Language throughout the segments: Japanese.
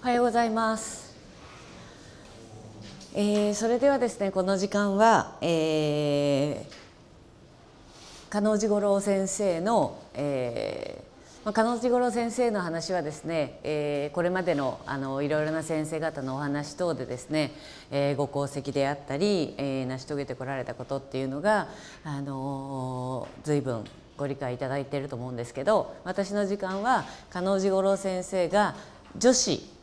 おはようございます、えー、それではですねこの時間は、えー、加納治五郎先生の、えーまあ、加納治五郎先生の話はですね、えー、これまでのあのいろいろな先生方のお話等でですね、えー、ご功績であったり、えー、成し遂げてこられたことっていうのが、あのー、随分ご理解いただいていると思うんですけど私の時間は加納治五郎先生が女子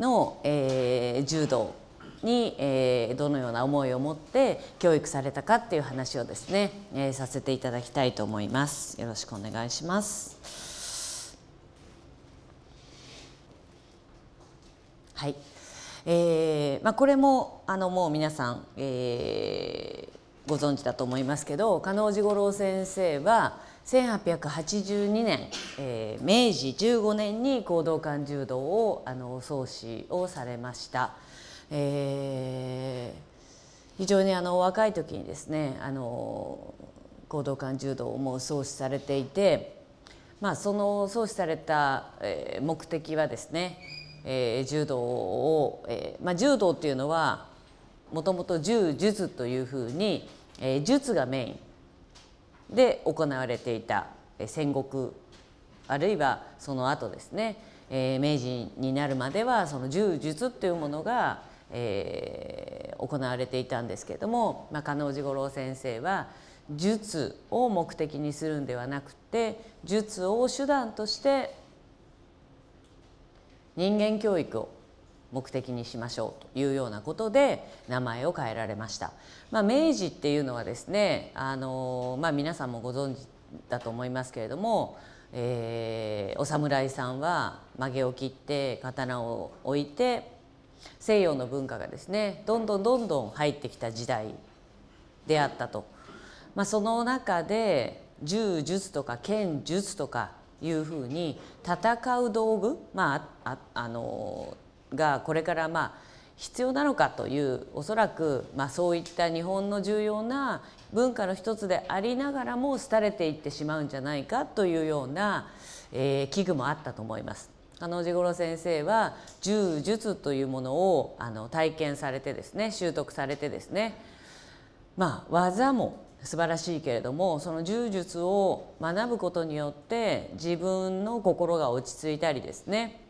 の、えー、柔道に、えー、どのような思いを持って教育されたかっていう話をですね、えー、させていただきたいと思います。よろしくお願いします。はい、えー、まあこれもあのもう皆さん、えー、ご存知だと思いますけど加納治五郎先生は1882年、えー、明治15年に行動館柔道をあの創始をされました。えー、非常にあの若い時にですねあの行動館柔道をもう創始されていて、まあ、その創始された、えー、目的はですね、えー、柔道を、えーまあ、柔道っていうのはもともと柔術というふうに、えー、術がメインで行われていた戦国あるいはその後ですね、え明治になるまではその柔術というものが、え行われていたんですけれども、まあ、加納治五郎先生は術を目的にするんではなくて術を手段として人間教育を目的にしましょうというようなことで名前を変えられました、まあ、明治っていうのはですねあの、まあ、皆さんもご存知だと思いますけれども、えー、お侍さんは曲げを切って刀を置いて西洋の文化がですねどんどんどんどん入ってきた時代であったと、まあ、その中で柔術とか剣術とかいうふうに戦う道具、まあ、ああのがこれからまあ必要なのかというおそらく、まあ、そういった日本の重要な文化の一つでありながらも廃れていってしまうんじゃないかというような、えー、危惧もあったと思います。あの地頃先生は柔術というものをあの体験されてですね習得されてですねまあ技も素晴らしいけれどもその柔術を学ぶことによって自分の心が落ち着いたりですね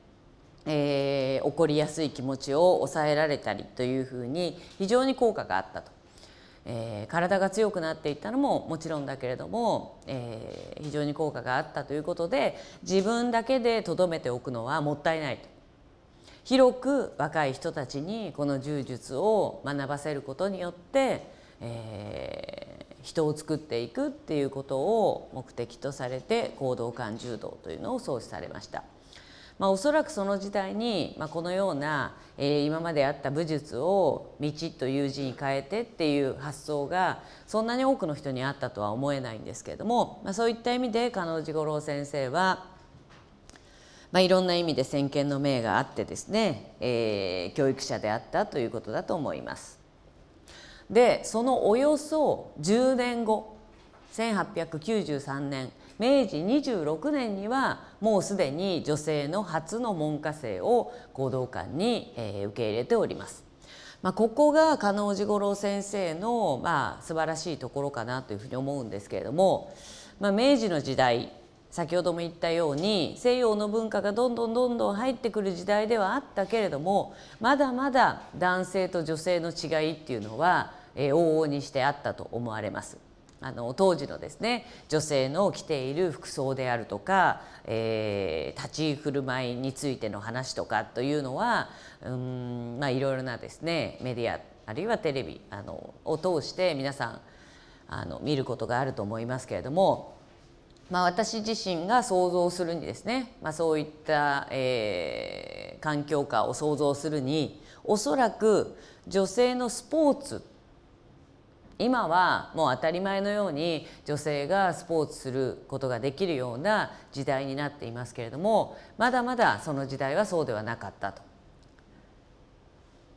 えー、起こりやすい気持ちを抑えられたりというふうに非常に効果があったと、えー、体が強くなっていったのももちろんだけれども、えー、非常に効果があったということで自分だけでとどめておくのはもったいないと広く若い人たちにこの柔術を学ばせることによって、えー、人を作っていくっていうことを目的とされて行動感柔道というのを創始されました。まあ、おそらくその時代に、まあ、このような、えー、今まであった武術を「道」という字に変えてっていう発想がそんなに多くの人にあったとは思えないんですけれども、まあ、そういった意味で加納治五郎先生は、まあ、いろんな意味で先見の明があってですね、えー、教育者であったということだと思います。でそのおよそ10年後1893年明治26年にはもうすでに女性の初の門下生を合同館に、えー、受け入れております。まあ、ここが加納治五郎先生の、まあ、素晴らしいところかなというふうに思うんですけれども、まあ、明治の時代先ほども言ったように西洋の文化がどんどんどんどん入ってくる時代ではあったけれどもまだまだ男性と女性の違いっていうのは、えー、往々にしてあったと思われます。あの当時のですね女性の着ている服装であるとか、えー、立ち居振る舞いについての話とかというのはうんまあいろいろなですねメディアあるいはテレビあのを通して皆さんあの見ることがあると思いますけれども、まあ、私自身が想像するにですね、まあ、そういった、えー、環境下を想像するにおそらく女性のスポーツ今はもう当たり前のように女性がスポーツすることができるような時代になっていますけれどもまだまだその時代はそうではなかったと。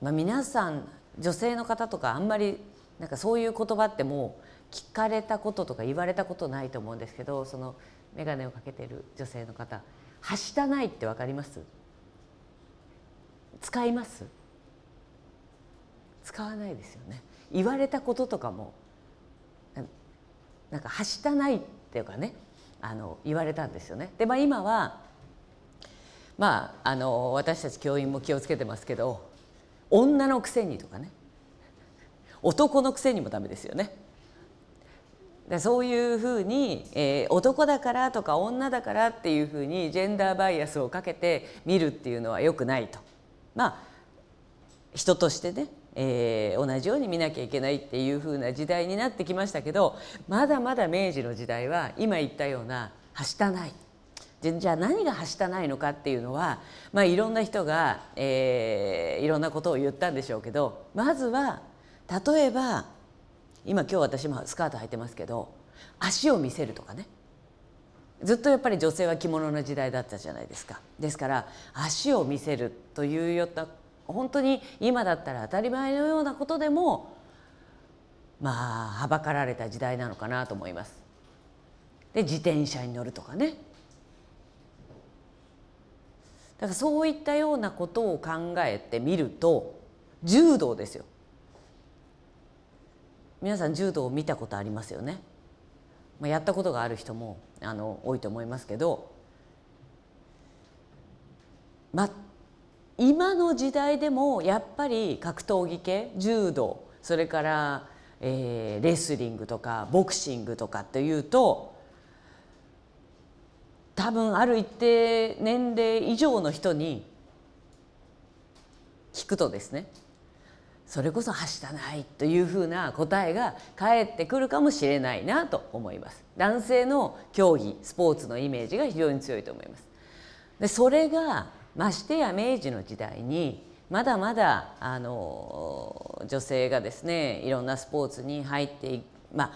まあ、皆さん女性の方とかあんまりなんかそういう言葉ってもう聞かれたこととか言われたことないと思うんですけどその眼鏡をかけてる女性の方「はしたない」って分かります使います使わないですよね言われたこととかもなんかはしたないっていうかねあの言われたんですよね。でまあ、今はまあ、あの私たち教員も気をつけてますけど女のくせにとかね男のくせにもダメですよね。でそういうふうに、えー、男だからとか女だからっていうふうにジェンダーバイアスをかけて見るっていうのはよくないと。まあ人としてねえー、同じように見なきゃいけないっていう風な時代になってきましたけどまだまだ明治の時代は今言ったようなはしたないじゃあ何がはしたないのかっていうのは、まあ、いろんな人が、えー、いろんなことを言ったんでしょうけどまずは例えば今今日私もスカート履いてますけど足を見せるとかねずっとやっぱり女性は着物の時代だったじゃないですかですから足を見せるというような本当に今だったら当たり前のようなことでもまあはばかられた時代なのかなと思います。で自転車に乗るとかねだからそういったようなことを考えてみると柔道ですよ皆さん柔道を見たことありますよね、まあ、やったことがある人もあの多いと思いますけど全今の時代でもやっぱり格闘技系柔道それから、えー、レスリングとかボクシングとかっていうと多分ある一定年齢以上の人に聞くとですねそれこそ走したないというふうな答えが返ってくるかもしれないなと思います男性の競技スポーツのイメージが非常に強いと思いますでそれがましてや明治の時代にまだまだあの女性がですねいろんなスポーツに入ってまあ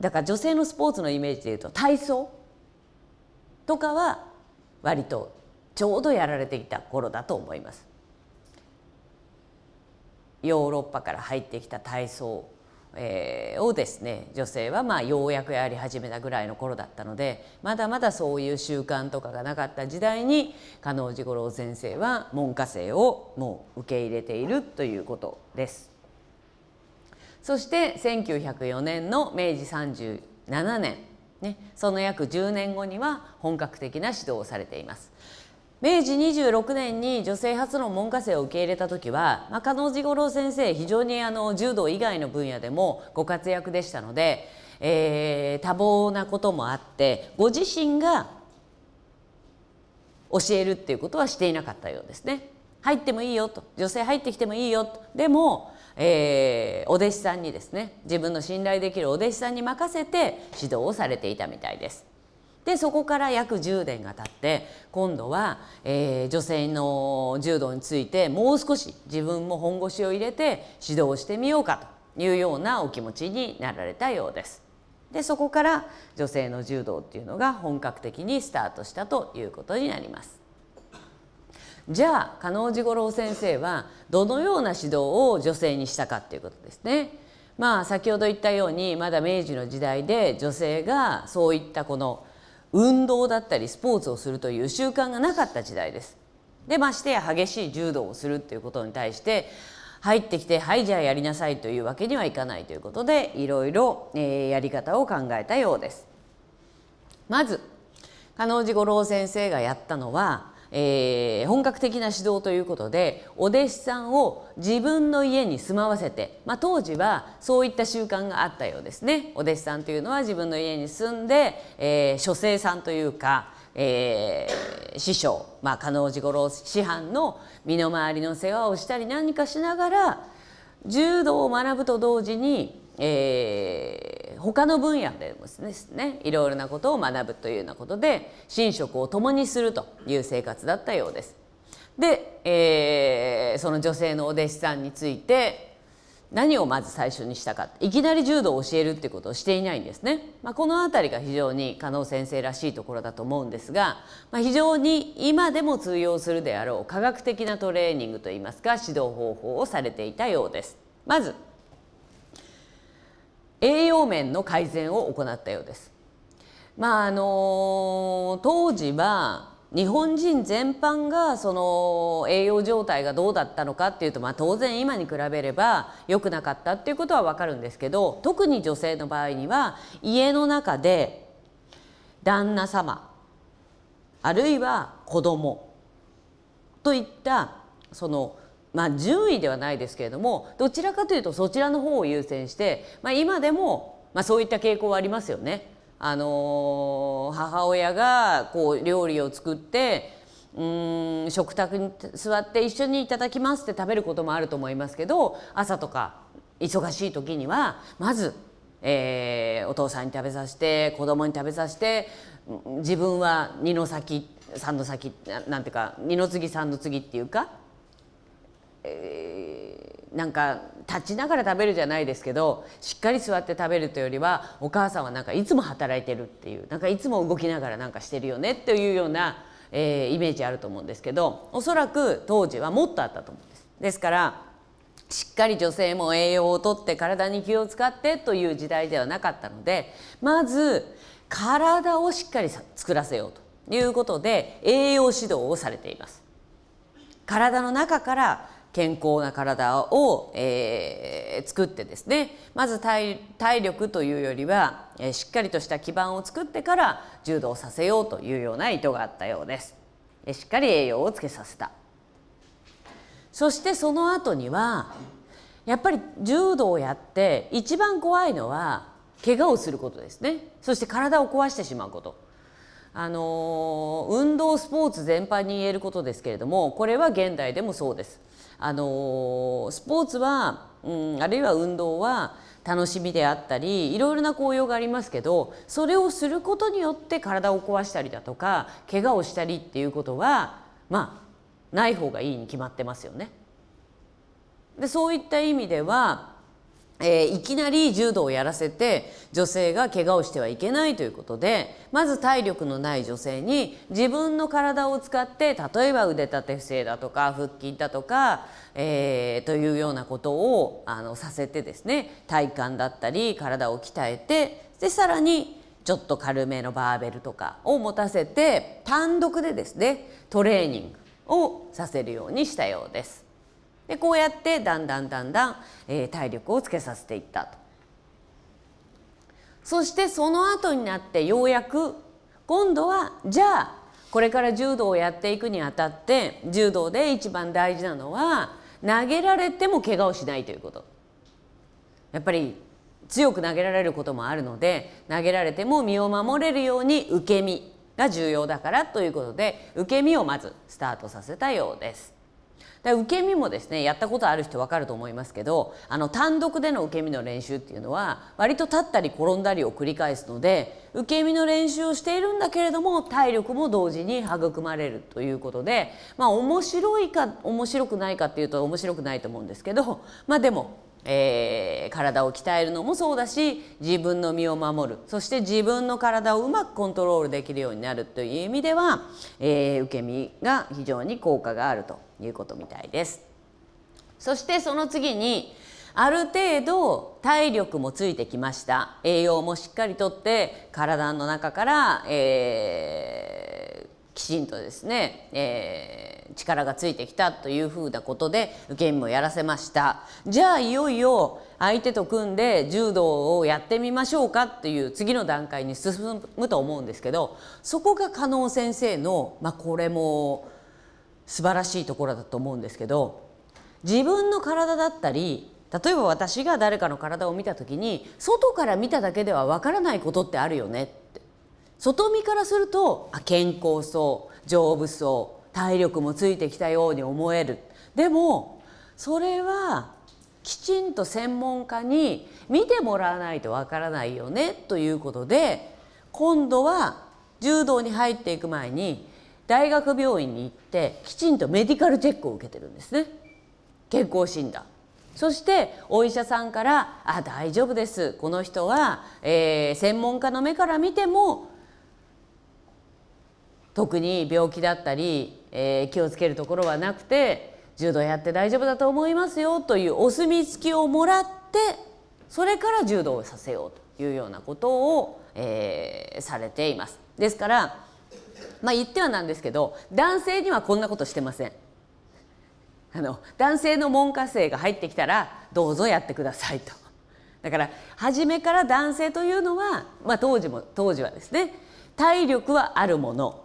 だから女性のスポーツのイメージでいうと体操とかは割とちょうどやられていた頃だと思います。ヨーロッパから入ってきた体操えー、をですね女性はまあようやくやり始めたぐらいの頃だったのでまだまだそういう習慣とかがなかった時代に加納治五郎先生は門下生をもう受け入れているということです。そして1904年の明治37年、ね、その約10年後には本格的な指導をされています。明治26年に女性初の門下生を受け入れた時は、まあ、加納治五郎先生非常にあの柔道以外の分野でもご活躍でしたので、えー、多忙なこともあってご自身が教えるっていうことはしていなかったようですね。入ってもいいよと女性入ってきてもいいよとでも、えー、お弟子さんにですね自分の信頼できるお弟子さんに任せて指導をされていたみたいです。でそこから約10年が経って今度は、えー、女性の柔道についてもう少し自分も本腰を入れて指導してみようかというようなお気持ちになられたようです。でそこから女性の柔道っていうのが本格的にスタートしたということになります。じゃあ加納治五郎先生はどのような指導を女性にしたかっていうことですね。まあ先ほど言ったようにまだ明治の時代で女性がそういったこの運動だったりスポーツをするという習慣がなかった時代です。でましてや激しい柔道をするということに対して入ってきてはいじゃあやりなさいというわけにはいかないということでいろいろ、えー、やり方を考えたようです。まず加納寺五郎先生がやったのはえー、本格的な指導ということでお弟子さんを自分の家に住まわせて、まあ、当時はそういった習慣があったようですねお弟子さんというのは自分の家に住んで、えー、書生さんというか、えー、師匠、まあ、加納治五郎師範の身の回りの世話をしたり何かしながら柔道を学ぶと同時にえー、他の分野でもですねいろいろなことを学ぶというようなことで寝食を共にするという生活だったようです。で、えー、その女性のお弟子さんについて何をまず最初にしたかいきなり柔道を教えるっていうことをしていないんですね、まあ、この辺りが非常に加納先生らしいところだと思うんですが、まあ、非常に今でも通用するであろう科学的なトレーニングといいますか指導方法をされていたようです。まず栄養面の改善を行ったようです。まああの当時は日本人全般がその栄養状態がどうだったのかっていうと、まあ、当然今に比べれば良くなかったっていうことは分かるんですけど特に女性の場合には家の中で旦那様あるいは子供といったそのまあ、順位ではないですけれどもどちらかというとそちらの方を優先して、まあ、今でも、まあ、そういった傾向はありますよね。あのー、母親がこう料理を作ってうん食卓に座って一緒にいただきますって食べることもあると思いますけど朝とか忙しい時にはまず、えー、お父さんに食べさせて子供に食べさせて自分は二の先三の先なんていうか二の次三の次っていうかえなんか立ちながら食べるじゃないですけどしっかり座って食べるというよりはお母さんはなんかいつも働いてるっていうなんかいつも動きながらなんかしてるよねっていうような、えー、イメージあると思うんですけどおそらく当時はもっとあったと思うんです。ですからしっかり女性も栄養をとって体に気を使ってという時代ではなかったのでまず体をしっかり作らせようということで栄養指導をされています。体の中から健康な体を、えー、作ってですねまず体力というよりは、えー、しっかりとした基盤を作ってから柔道させようというような意図があったようです。えー、しっかり栄養をつけさせたそしてその後にはやっぱり柔道をやって一番怖いのは怪我をすることですねそして体を壊してしまうこと。あの運動スポーツ全般に言えることですけれどもこれは現代でもそうですあのスポーツは、うん、あるいは運動は楽しみであったりいろいろな効用がありますけどそれをすることによって体を壊したりだとか怪我をしたりっていうことはまあない方がいいに決まってますよね。でそういった意味ではえー、いきなり柔道をやらせて女性が怪我をしてはいけないということでまず体力のない女性に自分の体を使って例えば腕立て伏せだとか腹筋だとか、えー、というようなことをあのさせてですね体幹だったり体を鍛えてでさらにちょっと軽めのバーベルとかを持たせて単独でですねトレーニングをさせるようにしたようです。でこうやってだんだんだんだん、えー、体力をつけさせていったと。そしてその後になってようやく今度はじゃあこれから柔道をやっていくにあたって柔道で一番大事なのは投げられても怪我をしないということ。やっぱり強く投げられることもあるので投げられても身を守れるように受け身が重要だからということで受け身をまずスタートさせたようです。受け身もですねやったことある人分かると思いますけどあの単独での受け身の練習っていうのは割と立ったり転んだりを繰り返すので受け身の練習をしているんだけれども体力も同時に育まれるということで、まあ、面白いか面白くないかっていうと面白くないと思うんですけど、まあ、でもえー、体を鍛えるのもそうだし自分の身を守るそして自分の体をうまくコントロールできるようになるという意味では、えー、受け身が非常に効果があるということみたいです。そしてその次にある程度体力もついてきました栄養もしっかりとって体の中から、えー、きちんとですね、えー、力がついてきたというふうなことでゲームをやらせましたじゃあいよいよ相手と組んで柔道をやってみましょうかという次の段階に進むと思うんですけどそこが加納先生の、まあ、これも素晴らしいところだと思うんですけど自分の体だったり例えば私が誰かの体を見た時に外から見ただけではわからないことってあるよねって外見からするとあ健康そう丈夫そう体力もついてきたように思えるでもそれはきちんと専門家に見てもらわないとわからないよねということで今度は柔道に入っていく前に大学病院に行ってきちんとメディカルチェックを受けてるんですね健康診断そしてお医者さんから「あ大丈夫ですこの人は、えー、専門家の目から見ても特に病気だったり、えー、気をつけるところはなくて柔道やって大丈夫だと思いますよ」というお墨付きをもらってそれから柔道をさせようというようなことを、えー、されています。ですからまあ言ってはなんですけど男性にはこんなことしてませんあの男性の門下生が入ってきたらどうぞやってくださいとだから初めから男性というのは、まあ、当時も当時はですね体力はあるもの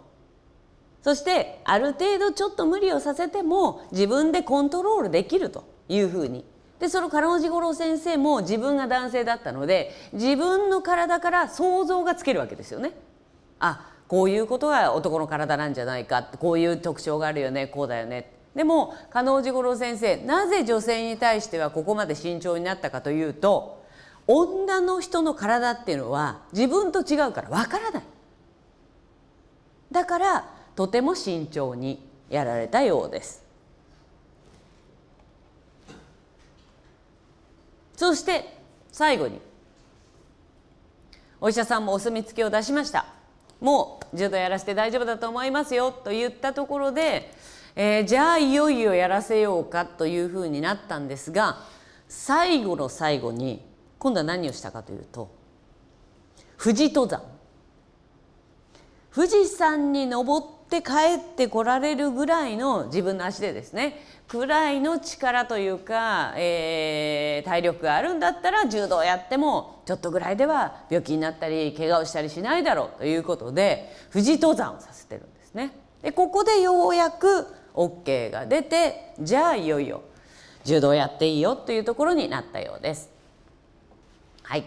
そしてある程度ちょっと無理をさせても自分でコントロールできるというふうにでその彼女五郎先生も自分が男性だったので自分の体から想像がつけるわけですよね。あこういうことが男の体なんじゃないかこういう特徴があるよねこうだよねでも加納治五郎先生なぜ女性に対してはここまで慎重になったかというと女の人の体っていうのは自分と違うからわからないだからとても慎重にやられたようですそして最後にお医者さんもお墨付きを出しましたもう柔道やらせて大丈夫だと思いますよと言ったところで、えー、じゃあいよいよやらせようかというふうになったんですが最後の最後に今度は何をしたかというと富士登山富士山に登っって帰ってこられるぐらいの自分の足でですねくらいの力というか、えー、体力があるんだったら柔道やってもちょっとぐらいでは病気になったり怪我をしたりしないだろうということで富士登山をさせてるんですね。でここでようやく OK が出てじゃあいよいよ柔道やっていいよというところになったようです。はい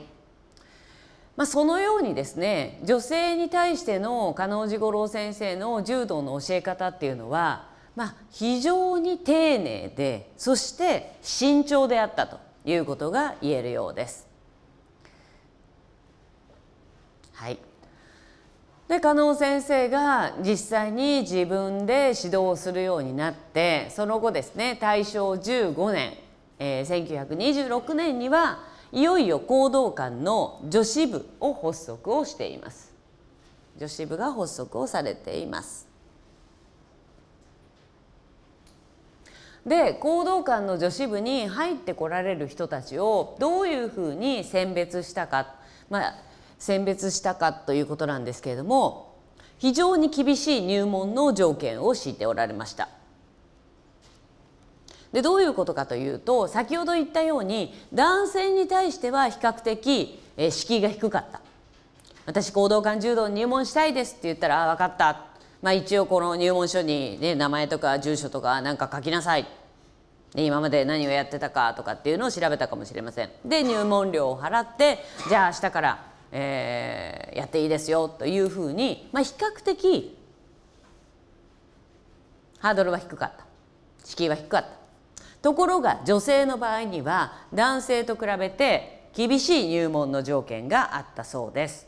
まあ、そのようにですね女性に対しての加納治五郎先生の柔道の教え方っていうのは、まあ、非常に丁寧でそして慎重であったということが言えるようです。はい、で加納先生が実際に自分で指導するようになってその後ですね大正15年、えー、1926年にはいよいよ行動館の女子部を発足をしています女子部が発足をされていますで行動館の女子部に入ってこられる人たちをどういうふうに選別したか、まあ、選別したかということなんですけれども非常に厳しい入門の条件を敷いておられましたでどういうことかというと先ほど言ったように男性に対しては比較的、えー、敷居が低かった私行動感柔道に入門したいですって言ったら「あ分かった」まあ、一応この入門書に、ね、名前とか住所とかなんか書きなさいで今まで何をやってたかとかっていうのを調べたかもしれませんで入門料を払ってじゃあ明日から、えー、やっていいですよというふうに、まあ、比較的ハードルは低かった敷居は低かったところが女性の場合には男性と比べて厳しい入門の条件があったそうです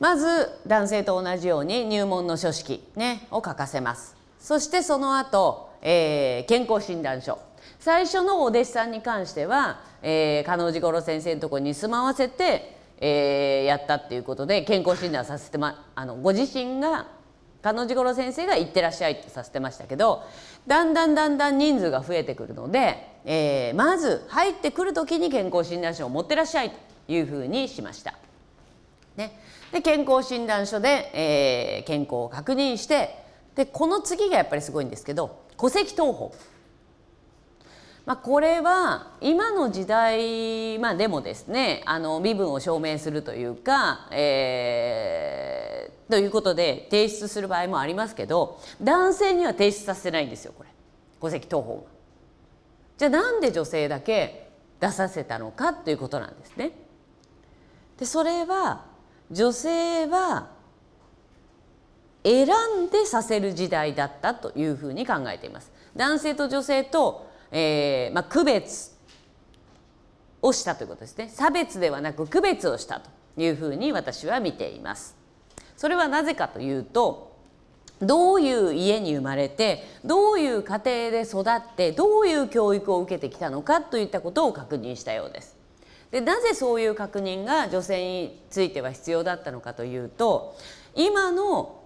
まず男性と同じように入門の書式、ね、を書かせますそしてその後、えー、健康診断書最初のお弟子さんに関しては、えー、加納五郎先生のとこに住まわせて、えー、やったっていうことで健康診断させて、ま、あのご自身が彼女頃先生が「いってらっしゃい」ってさせてましたけどだんだんだんだん人数が増えてくるので、えー、まず入ってくる時に健康診断書を持ってらっしゃいというふうにしました。ね、で健康診断書で、えー、健康を確認してでこの次がやっぱりすごいんですけど戸籍謄本。まあ、これは今の時代、まあ、でもですねあの身分を証明するというか、えーということで提出する場合もありますけど男性には提出させないんですよこれ戸籍謄本じゃあなんで女性だけ出させたのかということなんですね。でそれは女性は選んでさせる時代だったというふうに考えています。男性と女性と、えーまあ、区別をしたということですね差別ではなく区別をしたというふうに私は見ています。それはなぜかというとどういう家に生まれてどういう家庭で育ってどういう教育を受けてきたのかといったことを確認したようです。でなぜそういう確認が女性については必要だったのかというと今の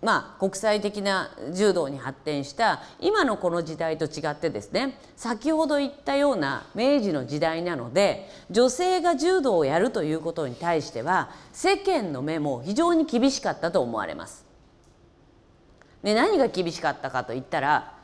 まあ、国際的な柔道に発展した今のこの時代と違ってですね先ほど言ったような明治の時代なので女性が柔道をやるということに対しては世間の目も非常に厳しかったと思われます。ね、何が厳しかったかといったら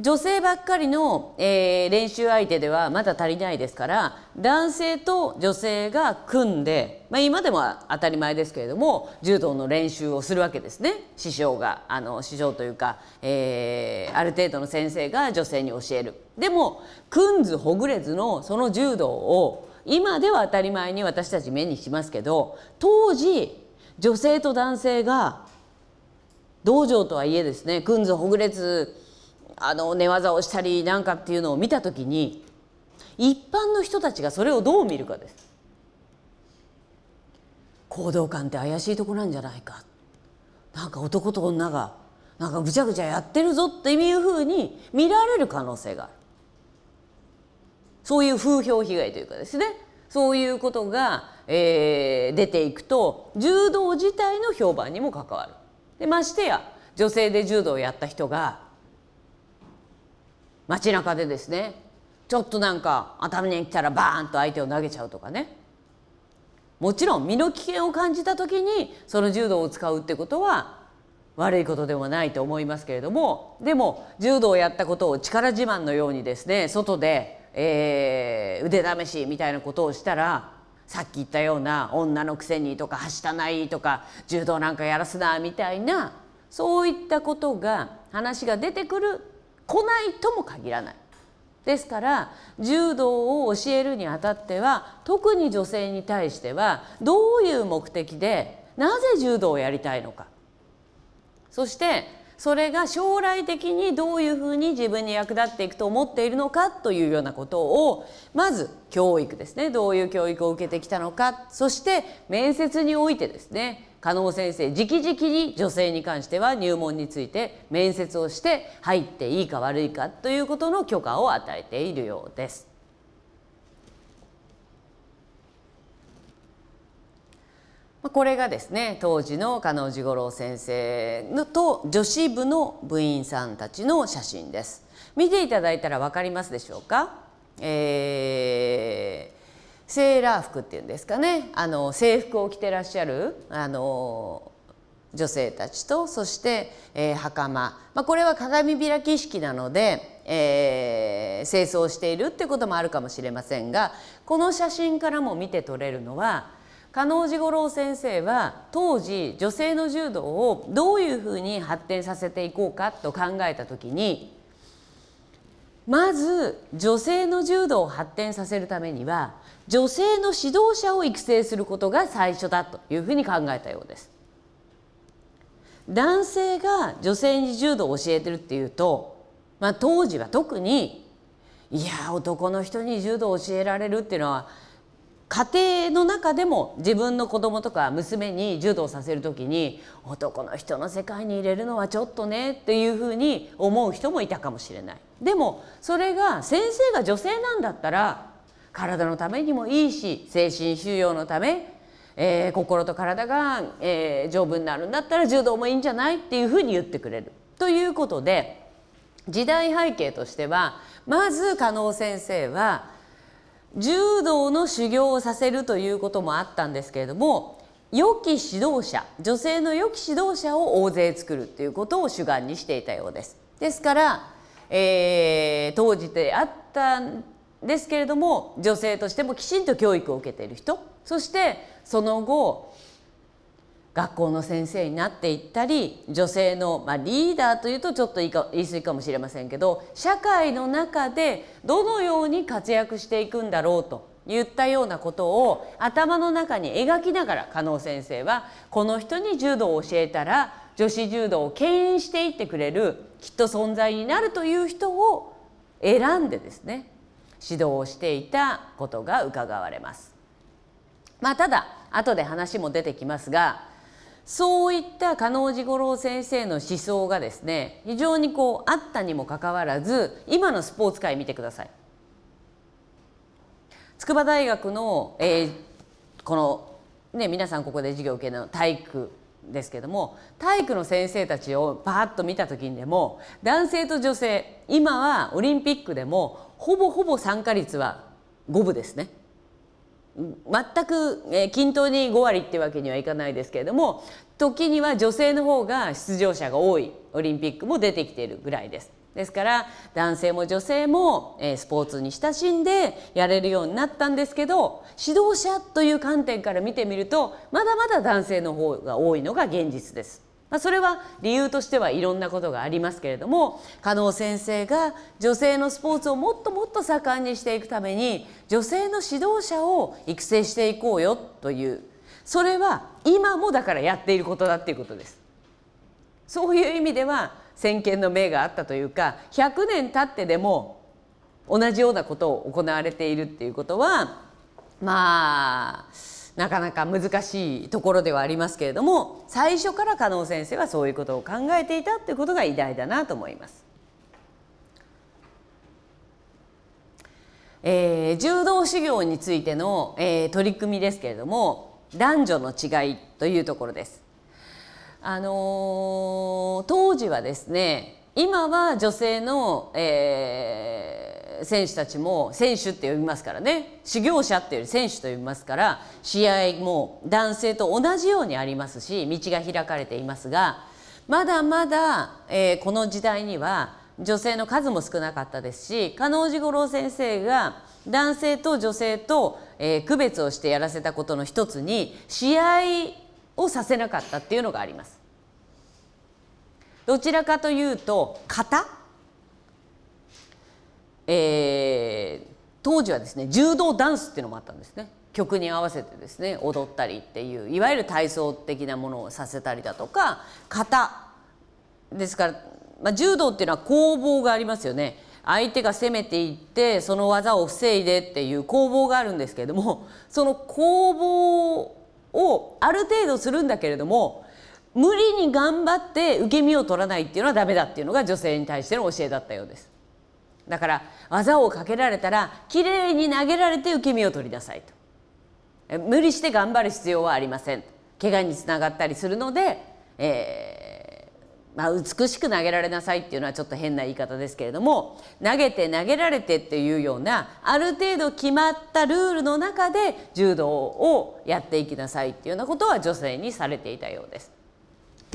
女性ばっかりの、えー、練習相手ではまだ足りないですから男性と女性が組んで、まあ、今でも当たり前ですけれども柔道の練習をするわけですね師匠があの師匠というか、えー、ある程度の先生が女性に教える。でもくんずほぐれずのその柔道を今では当たり前に私たち目にしますけど当時女性と男性が道場とはいえですねくんずほぐれずあの寝技をしたりなんかっていうのを見た時に一般の人たちがそれをどう見るかです。行動感って怪しいとこなんじゃないかなんか男と女がなんかぐちゃぐちゃやってるぞっていうふうに見られる可能性があるそういう風評被害というかですねそういうことが、えー、出ていくと柔道自体の評判にも関わるでましてや女性で柔道をやった人が街中でですねちょっとなんか頭に来たらバーンと相手を投げちゃうとかねもちろん身の危険を感じた時にその柔道を使うってことは悪いことでもないと思いますけれどもでも柔道をやったことを力自慢のようにですね外で、えー、腕試しみたいなことをしたらさっき言ったような女のくせにとかはしたないとか柔道なんかやらすなみたいなそういったことが話が出てくる来ないとも限らない。ですから柔道を教えるにあたっては特に女性に対してはどういう目的でなぜ柔道をやりたいのかそしてそれが将来的にどういうふうに自分に役立っていくと思っているのかというようなことをまず教育ですねどういう教育を受けてきたのかそして面接においてですね加納先生直々に女性に関しては入門について面接をして入っていいか悪いかということの許可を与えているようです。これがですね当時の加納治五郎先生のと女子部の部員さんたちの写真です。見ていただいたら分かりますでしょうか、えー、セーラー服っていうんですかねあの制服を着てらっしゃるあの女性たちとそして、えー、袴、まあ、これは鏡開き式なので、えー、清掃しているっていうこともあるかもしれませんがこの写真からも見て取れるのは加納治五郎先生は当時女性の柔道をどういうふうに発展させていこうかと考えた時にまず女性の柔道を発展させるためには女性の指導者を育成することが最初だというふうに考えたようです。男性が女性に柔道を教えてるっていうと、まあ、当時は特にいや男の人に柔道を教えられるっていうのは家庭の中でも自分の子供とか娘に柔道させる時に男の人の世界に入れるのはちょっとねっていうふうに思う人もいたかもしれないでもそれが先生が女性なんだったら体のためにもいいし精神修養のため、えー、心と体が、えー、丈夫になるんだったら柔道もいいんじゃないっていうふうに言ってくれる。ということで時代背景としてはまず加納先生は柔道の修行をさせるということもあったんですけれども良き指導者女性の良き指導者を大勢作るということを主眼にしていたようです。ですから、えー、当時であったんですけれども女性としてもきちんと教育を受けている人そしてその後学校の先生になっていったり女性の、まあ、リーダーというとちょっと言いか言い過ぎかもしれませんけど社会の中でどのように活躍していくんだろうと言ったようなことを頭の中に描きながら加納先生はこの人に柔道を教えたら女子柔道を牽引していってくれるきっと存在になるという人を選んでですね指導をしていたことが伺われます。まあ、ただ後で話も出てきますがそういった加納治五郎先生の思想がですね非常にこうあったにもかかわらず今のスポーツ界見てください。筑波大学の、えー、このね皆さんここで授業を受けの体育ですけども体育の先生たちをパーッと見た時にでも男性と女性今はオリンピックでもほぼほぼ参加率は五分ですね。全く、均等に5割ってわけにはいかないですけれども時には女性の方が出場者が多いオリンピックも出てきているぐらいです。ですから男性も女性も、スポーツに親しんでやれるようになったんですけど指導者という観点から見てみるとまだまだ男性の方が多いのが現実です。まあ、それは理由としてはいろんなことがありますけれども加納先生が女性のスポーツをもっともっと盛んにしていくために女性の指導者を育成していこうよというそれは今もだからやっていることだっていうことです。そういう意味では先見の明があったというか100年経ってでも同じようなことを行われているっていうことはまあなかなか難しいところではありますけれども最初から加納先生はそういうことを考えていたということが偉大だなと思います。えー、柔道修行についての、えー、取り組みですけれども男女の違いというところです。あのー、当時はですね今は女性の、えー、選手たちも選手って呼びますからね修行者っていうより選手と呼びますから試合も男性と同じようにありますし道が開かれていますがまだまだ、えー、この時代には女性の数も少なかったですし加納治五郎先生が男性と女性と、えー、区別をしてやらせたことの一つに試合をさせなかったっていうのがあります。どちらかというと型えー、当時はですね柔道ダンスっていうのもあったんですね曲に合わせてですね踊ったりっていういわゆる体操的なものをさせたりだとか型ですから、まあ、柔道っていうのは攻防がありますよね相手が攻めていってその技を防いでっていう攻防があるんですけれどもその攻防をある程度するんだけれども無理に頑張って受け身を取らないっていうのはダメだっていうのが女性に対しての教えだったようです。だから技をかけられたらきれいに投げられて受け身を取りなさいと無理して頑張る必要はありません怪我につながったりするので、えー、まあ、美しく投げられなさいっていうのはちょっと変な言い方ですけれども投げて投げられてっていうようなある程度決まったルールの中で柔道をやっていきなさいっていうようなことは女性にされていたようです。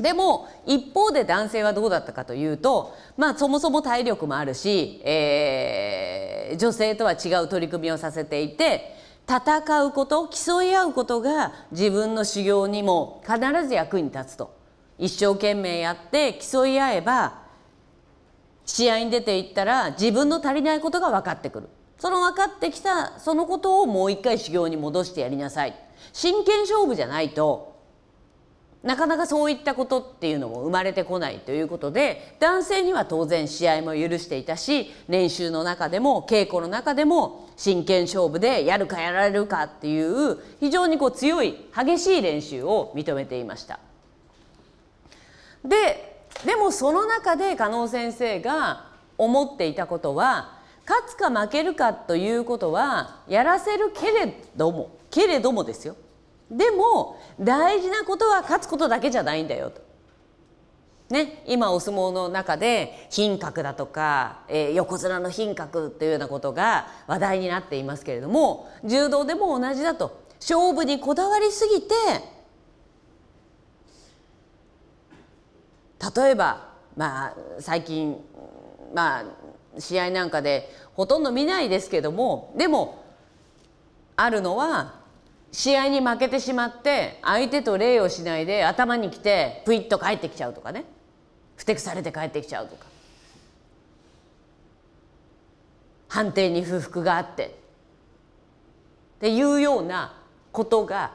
でも一方で男性はどうだったかというと、まあ、そもそも体力もあるし、えー、女性とは違う取り組みをさせていて戦うこと競い合うことが自分の修行にも必ず役に立つと一生懸命やって競い合えば試合に出ていったら自分の足りないことが分かってくるその分かってきたそのことをもう一回修行に戻してやりなさい真剣勝負じゃないとなかなかそういったことっていうのも生まれてこないということで男性には当然試合も許していたし練習の中でも稽古の中でも真剣勝負でやるかやられるかっていう非常にこう強い激しい練習を認めていました。ででもその中で加納先生が思っていたことは勝つか負けるかということはやらせるけれどもけれどもですよでも大事なことは勝つことだけじゃないんだよと。ね、今お相撲の中で品格だとか、えー、横綱の品格っていうようなことが話題になっていますけれども柔道でも同じだと勝負にこだわりすぎて例えば、まあ、最近、まあ、試合なんかでほとんど見ないですけどもでもあるのは試合に負けてしまって相手と礼をしないで頭にきてプイッと帰ってきちゃうとかねふてくされて帰ってきちゃうとか判定に不服があってっていうようなことが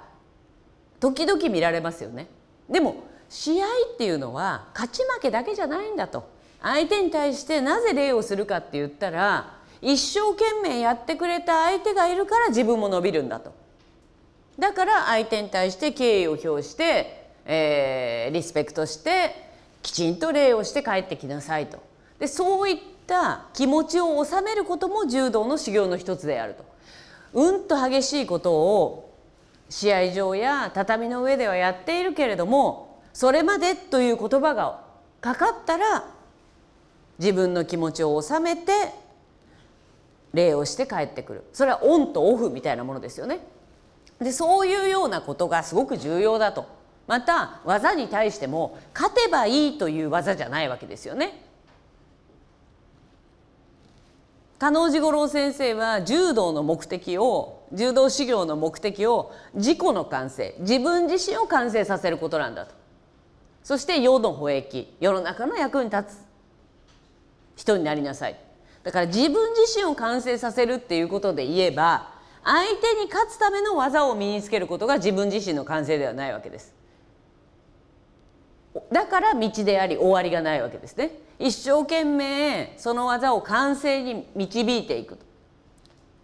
時々見られますよね。でも試合っていうのは勝ち負けだけじゃないんだと相手に対してなぜ礼をするかって言ったら一生懸命やってくれた相手がいるから自分も伸びるんだと。だから相手に対して敬意を表して、えー、リスペクトしてきちんと礼をして帰ってきなさいとでそういった気持ちを収めることも柔道の修行の一つであると。うんと激しいことを試合場や畳の上ではやっているけれどもそれまでという言葉がかかったら自分の気持ちを収めて礼をして帰ってくるそれはオンとオフみたいなものですよね。でそういうようなことがすごく重要だとまた技に対しても勝てばいいという技じゃないわけですよね。加納治五郎先生は柔道の目的を柔道修行の目的を自己の完成自分自身を完成させることなんだとそして世の保益世の中の役に立つ人になりなさいだから自分自身を完成させるっていうことで言えば相手に勝つための技を身につけることが自分自身の完成ではないわけです。だから道であり終わりがないわけですね。一生懸命その技を完成に導いていく。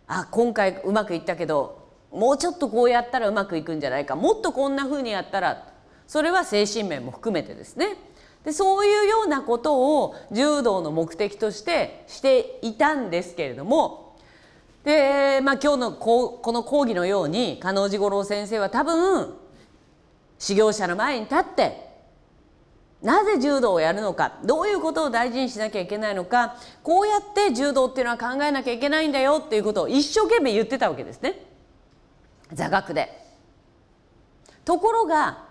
あ今回うまくいったけどもうちょっとこうやったらうまくいくんじゃないかもっとこんなふうにやったらそれは精神面も含めてですね。でそういうようなことを柔道の目的としてしていたんですけれどもで、まあ、今日のここの講義のように加納治五郎先生は多分修行者の前に立ってなぜ柔道をやるのかどういうことを大事にしなきゃいけないのかこうやって柔道っていうのは考えなきゃいけないんだよっていうことを一生懸命言ってたわけですね座学で。ところが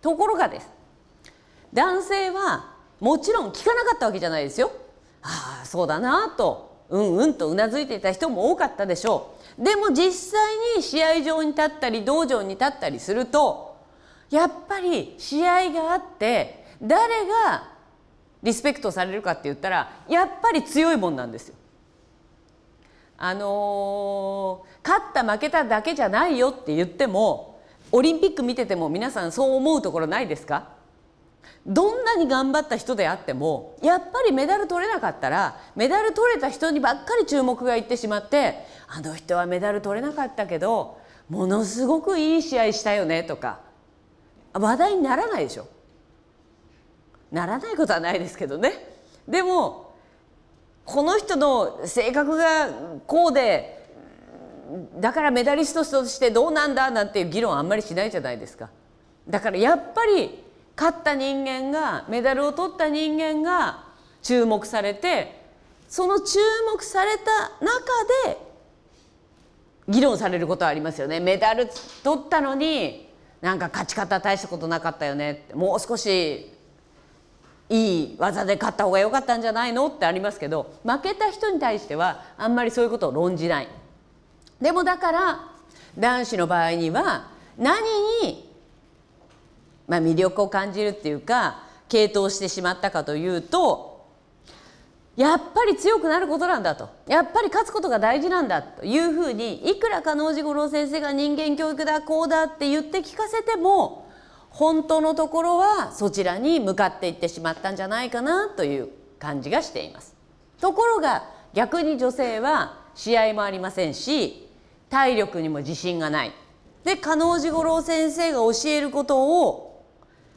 ところがです男性はもちろん聞かなかったわけじゃないですよ。ああそうだなとうんうんとうなずいていた人も多かったでしょうでも実際に試合場に立ったり道場に立ったりするとやっぱり試合があって誰がリスペクトされるかって言ったらやっぱり強いもんなんですよ。あのー、勝った負けただけじゃないよって言ってもオリンピック見てても皆さんそう思うところないですかどんなに頑張った人であってもやっぱりメダル取れなかったらメダル取れた人にばっかり注目がいってしまってあの人はメダル取れなかったけどものすごくいい試合したよねとか話題にならないでしょならないことはないですけどねでもこの人の性格がこうでだからメダリストとしてどうなんだなんていう議論あんまりしないじゃないですかだからやっぱり勝った人間がメダルを取った人間が注目されてその注目された中で議論されることはありますよね。メダル取ったのになんか勝ち方大したことなかったよねもう少しいい技で勝った方が良かったんじゃないのってありますけど負けた人に対してはあんまりそういうことを論じない。でもだから男子の場合には何にまあ、魅力を感じるっていうか傾倒してしまったかというとやっぱり強くなることなんだとやっぱり勝つことが大事なんだというふうにいくら加納治五郎先生が人間教育だこうだって言って聞かせても本当のところはそちらに向かっていってしまったんじゃないかなという感じがしています。ところが逆に女性は試合もありませんし体力にも自信がない。で加納治五郎先生が教えることを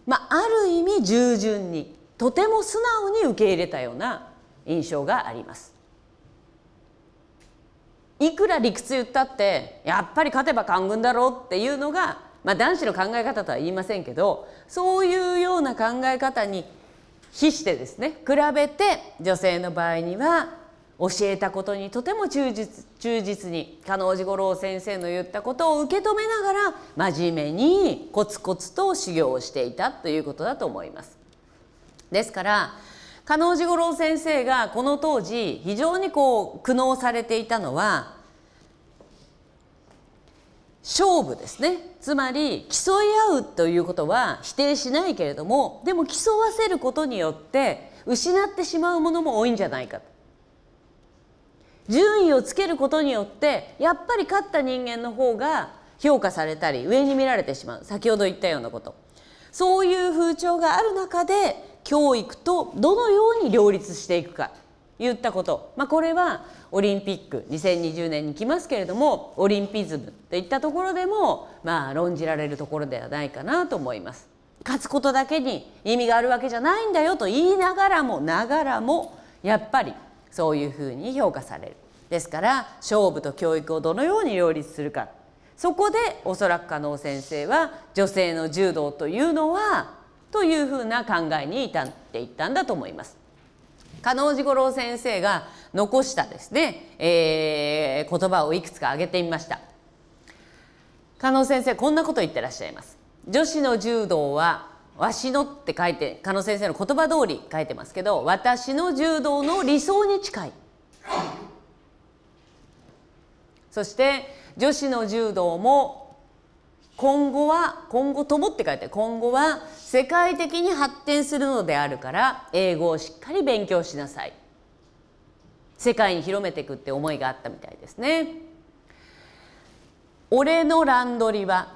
まあ、ある意味従順にとても素直に受け入れたような印象がありますいくら理屈言ったってやっぱり勝てば官軍だろうっていうのが、まあ、男子の考え方とは言いませんけどそういうような考え方に比してですね比べて女性の場合には教えたことにとても忠実忠実に加納寺五郎先生の言ったことを受け止めながら真面目にコツコツと修行をしていたということだと思います。ですから加納寺五郎先生がこの当時非常にこう苦悩されていたのは勝負ですねつまり競い合うということは否定しないけれどもでも競わせることによって失ってしまうものも多いんじゃないかと。順位をつけることによってやっぱり勝った人間の方が評価されたり上に見られてしまう先ほど言ったようなことそういう風潮がある中で教育とどのように両立していくか言ったこと、まあ、これはオリンピック2020年に来ますけれどもオリンピズムといったところでもまあ論じられるところではないかなと思います。勝つことだけに意味があるわけじゃないんだよと言いながらもながらもやっぱりそういうふうに評価されるですから勝負と教育をどのように両立するかそこでおそらく加納先生は女性の柔道というのはというふうな考えに至っていったんだと思います。加納治五郎先生が残したですね、えー、言葉をいくつか挙げてみました加納先生こんなこと言ってらっしゃいます女子の柔道はわしのって書いて鹿野先生の言葉通り書いてますけど私の柔道の理想に近いそして女子の柔道も今後は今後ともって書いて今後は世界的に発展するのであるから英語をしっかり勉強しなさい世界に広めていくって思いがあったみたいですね。俺のランドリは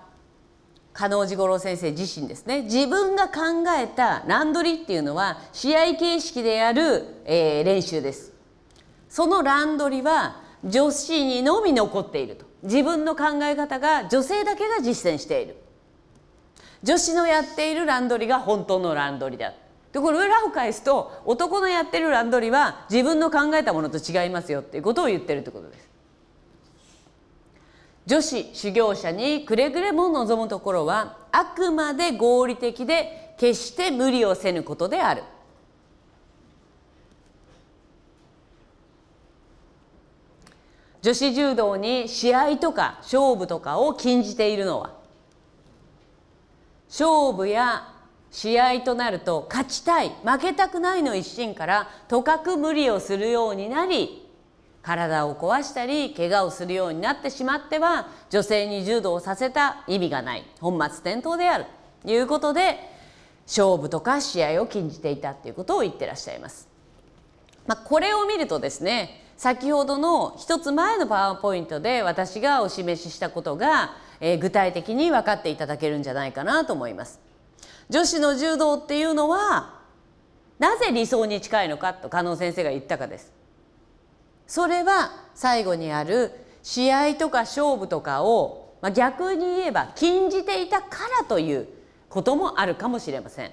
加納治五郎先生自身ですね自分が考えたランドリーっていうのは試合形式でやる、えー、練習ですそのランドリーは女子にのみ残っていると自分の考え方が女性だけが実践している女子のやっているランドリーが本当のランドリーだでこれ裏を返すと男のやってるランドリーは自分の考えたものと違いますよっていうことを言ってるってことです女子修行者にくれぐれも望むところはあくまで合理的で決して無理をせぬことである。女子柔道に試合とか勝負とかを禁じているのは勝負や試合となると勝ちたい負けたくないの一心からとかく無理をするようになり体を壊したり怪我をするようになってしまっては女性に柔道をさせた意味がない本末転倒であるということで勝負とか試合を禁じていたということを言ってらっしゃいます。まあ、これを見るとですね先ほどの一つ前のパワーポイントで私がお示ししたことが、え具体的に分かっていただけるんじゃないかなと思います。女子の柔道っていうのはなぜ理想に近いのかと加納先生が言ったかです。それは最後にある試合とか勝負とかを、まあ、逆に言えば禁じていたからということもあるかもしれません。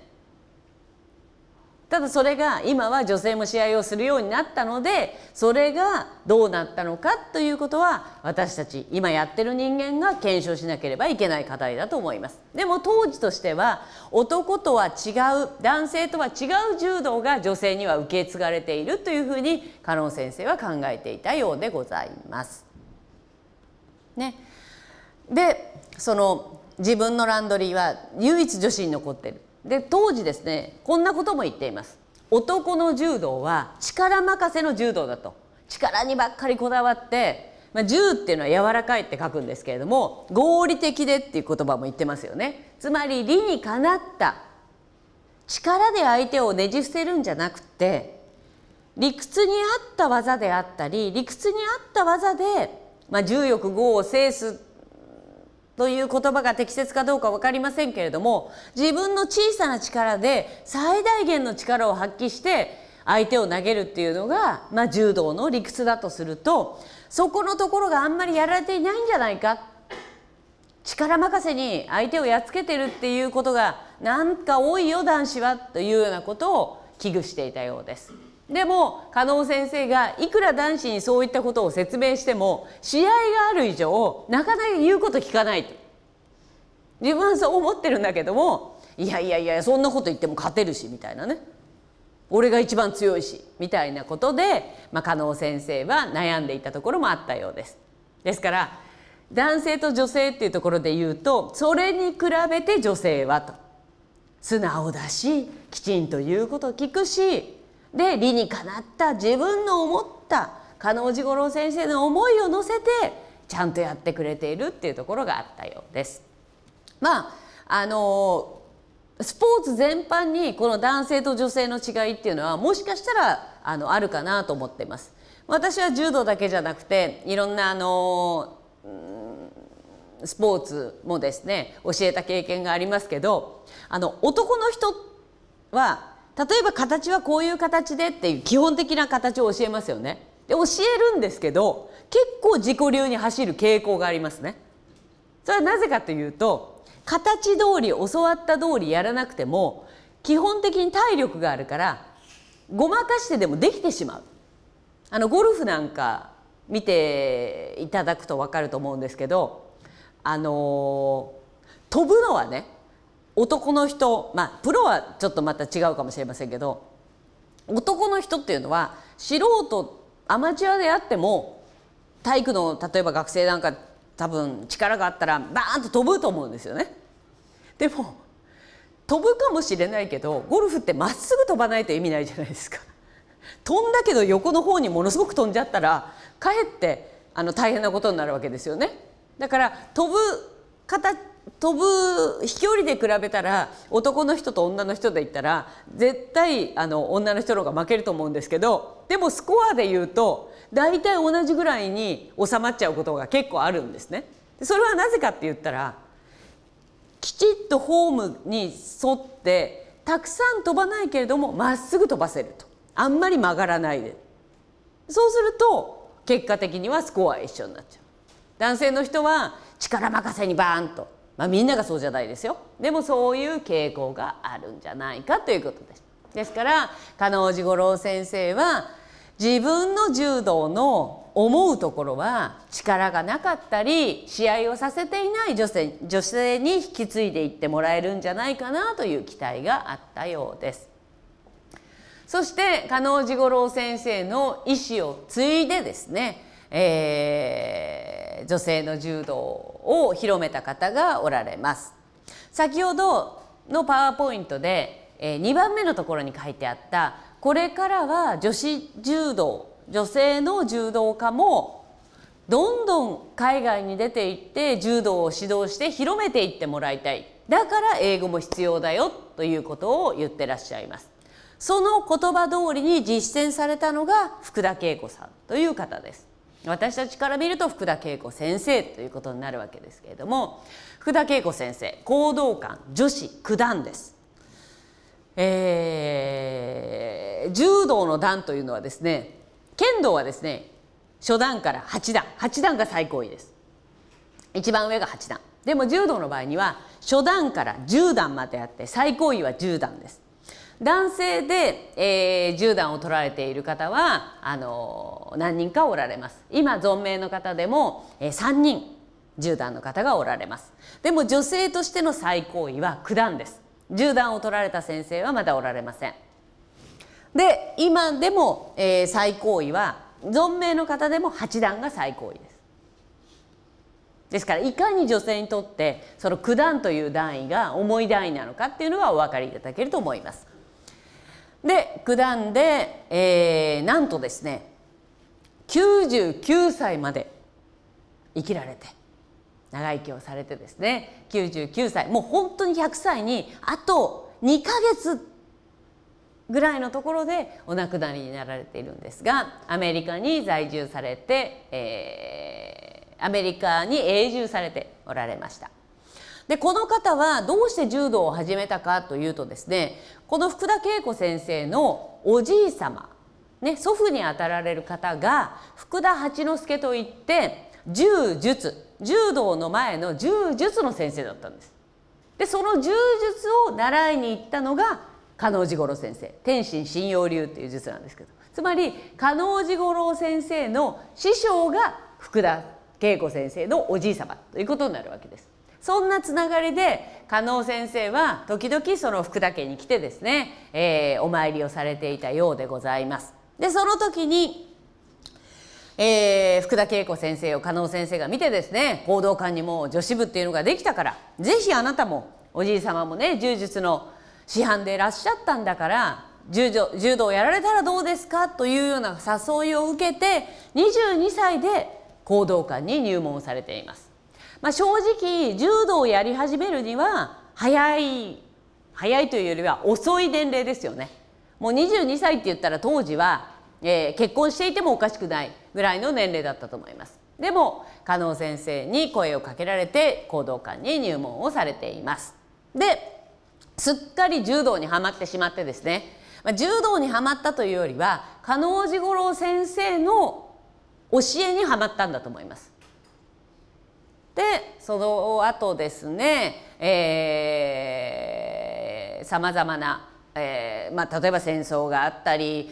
ただそれが今は女性も試合をするようになったのでそれがどうなったのかということは私たち今やってる人間が検証しなければいけない課題だと思いますでも当時としては男とは違う男性とは違う柔道が女性には受け継がれているというふうに加納先生は考えていたようでございます。ね、でその自分のランドリーは唯一女子に残ってるで当時ですねこんなことも言っています男の柔道は力任せの柔道だと力にばっかりこだわってまあ、柔っていうのは柔らかいって書くんですけれども合理的でっていう言葉も言ってますよねつまり理にかなった力で相手をねじ伏せるんじゃなくて理屈に合った技であったり理屈に合った技で、まあ、重力5を制すという言葉が適切かどうか分かりませんけれども自分の小さな力で最大限の力を発揮して相手を投げるっていうのが、まあ、柔道の理屈だとするとそこのところがあんまりやられていないんじゃないか力任せに相手をやっつけてるっていうことがなんか多いよ男子はというようなことを危惧していたようです。でも加納先生がいくら男子にそういったことを説明しても試合がある以上なかなか言うこと聞かないと自分はそう思ってるんだけどもいやいやいやそんなこと言っても勝てるしみたいなね俺が一番強いしみたいなことで、まあ、加納先生は悩んでいたところもあったようです。ですから男性と女性っていうところで言うとそれに比べて女性はと素直だしきちんと言うこと聞くしで理にかなった自分の思った加納治五郎先生の思いを乗せてちゃんとやってくれているっていうところがあったようです。まああのスポーツ全般にこの男性と女性の違いっていうのはもしかしたらあのあるかなと思っています。私は柔道だけじゃなくていろんなあのスポーツもですね教えた経験がありますけどあの男の人は例えば形はこういう形でっていう基本的な形を教えますよね。で教えるんですけど結構自己流に走る傾向がありますね。それはなぜかというと形通り教わった通りやらなくても基本的に体力があるからごまかしてでもできてしまう。あのゴルフなんか見ていただくと分かると思うんですけど、あの飛ぶのはね男の人まあプロはちょっとまた違うかもしれませんけど男の人っていうのは素人アマチュアであっても体育の例えば学生なんか多分力があったらバーンと飛ぶと思うんですよね。でも飛ぶかもしれないけどゴルフってまっすぐ飛ばないと意味ないじゃないですか。飛んだけど横の方にものすごく飛んじゃったらかえってあの大変なことになるわけですよね。だから飛ぶ形飛ぶ飛距離で比べたら男の人と女の人で言ったら絶対あの女の人の方が負けると思うんですけどでもスコアで言うと大体同じぐらいに収まっちゃうことが結構あるんですね。それはなぜかって言ったらきちっとフォームに沿ってたくさん飛ばないけれどもまっすぐ飛ばせるとあんまり曲がらないでそうすると結果的にはスコア一緒になっちゃう。男性の人は力任せにバーンとまあ、みんながそうじゃないですよでもそういう傾向があるんじゃないかということです。ですから加納治五郎先生は自分の柔道の思うところは力がなかったり試合をさせていない女性女性に引き継いでいってもらえるんじゃないかなという期待があったようです。そして加納治五郎先生の意思を継いでですね、えー、女性の柔道を広めた方がおられます先ほどのパワーポイントで、え2番目のところに書いてあったこれからは女子柔道女性の柔道家もどんどん海外に出ていって柔道を指導して広めていってもらいたいだから英語も必要だよということを言ってらっしゃいますその言葉通りに実践されたのが福田恵子さんという方です私たちから見ると福田恵子先生ということになるわけですけれども福田恵子先生行動官女子九段です。えー、柔道の段というのはですね剣道はですね初段から八段八段が最高位です一番上が八段でも柔道の場合には初段から十段まであって最高位は十段です男性で、えー、銃弾を取られている方はあの何人かおられます今存命の方でも、えー、3人銃弾の方がおられますでも女性としての最高位は九段です銃弾を取られた先生はまだおられませんで今でも、えー、最高位は存命の方でも八段が最高位ですですからいかに女性にとってその九段という段位が重い段位なのかっていうのはお分かりいただけると思います。で九段で、えー、なんとですね99歳まで生きられて長生きをされてですね99歳もう本当に100歳にあと2か月ぐらいのところでお亡くなりになられているんですがアメリカに在住されて、えー、アメリカに永住されておられました。でこの方はどうして柔道を始めたかというとですねこの福田恵子先生のおじい様、ね、祖父にあたられる方が福田八之助といって柔術柔道の前の柔術の先生だったんです。でその柔術を習いに行ったのが加納治五郎先生天心信用流っていう術なんですけどつまり加納治五郎先生の師匠が福田恵子先生のおじい様ということになるわけです。そんなつながりで加納先生は時々その福田家に来てですね、えー、お参りをされていたようでございます。でその時に、えー、福田恵子先生を加納先生が見てですね講道館にも女子部っていうのができたから是非あなたもおじい様もね柔術の師範でいらっしゃったんだから柔柔道やられたらどうですかというような誘いを受けて22歳で講道館に入門されています。まあ、正直柔道をやり始めるには早い早いというよりは遅い年齢ですよね。もう22歳って言ったら当時は、えー、結婚していてもおかしくないぐらいの年齢だったと思います。でも加納先生に声をかけられて講道館に入門をされています。ですっかり柔道にはまってしまってですね、まあ、柔道にはまったというよりは加納治五郎先生の教えにはまったんだと思います。でその後ですねさまざまな、えーまあ、例えば戦争があったり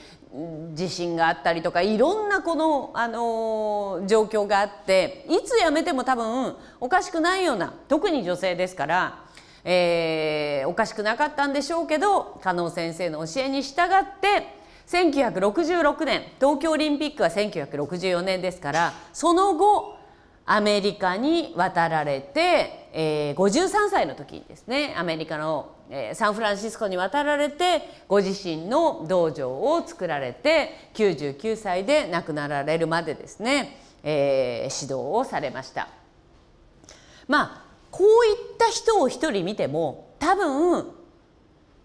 地震があったりとかいろんなこの、あのー、状況があっていつ辞めても多分おかしくないような特に女性ですから、えー、おかしくなかったんでしょうけど加納先生の教えに従って1966年東京オリンピックは1964年ですからその後アメリカに渡られて、えー、53歳の時にですねアメリカの、えー、サンフランシスコに渡られてご自身の道場を作られて99歳で亡くなられるまでですね、えー、指導をされました。まあこういった人を一人見ても多分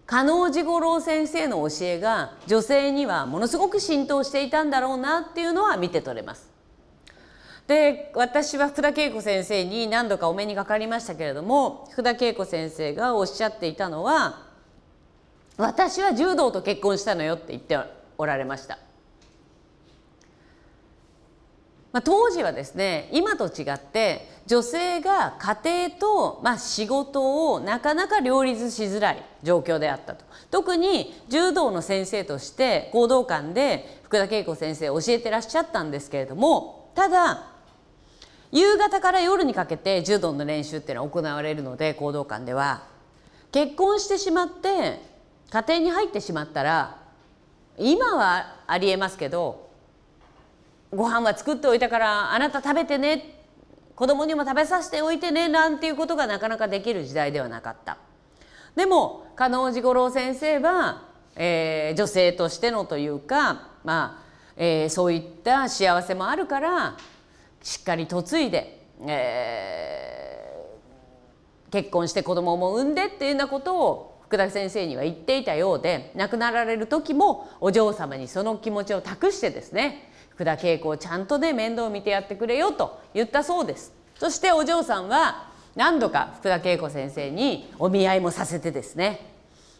加納治五郎先生の教えが女性にはものすごく浸透していたんだろうなっていうのは見て取れます。で私は福田恵子先生に何度かお目にかかりましたけれども福田恵子先生がおっしゃっていたのは「私は柔道と結婚したのよ」って言っておられました、まあ、当時はですね今と違って女性が家庭と、まあ、仕事をなかなか両立しづらい状況であったと特に柔道の先生として講道館で福田恵子先生教えてらっしゃったんですけれどもただ夕方から夜にかけて柔道の練習っていうのは行われるので行動館では結婚してしまって家庭に入ってしまったら今はありえますけどご飯は作っておいたからあなた食べてね子供にも食べさせておいてねなんていうことがなかなかできる時代ではなかった。でも加納治五郎先生は、えー、女性としてのというか、まあえー、そういった幸せもあるからしっかり嫁いで、えー、結婚して子供も産んでっていうようなことを福田先生には言っていたようで亡くなられる時もお嬢様にその気持ちを託してですね福田恵子をちゃんとね面倒を見てやってくれよと言ったそうです。そしてお嬢さんは何度か福田恵子先生にお見合いもさせてですね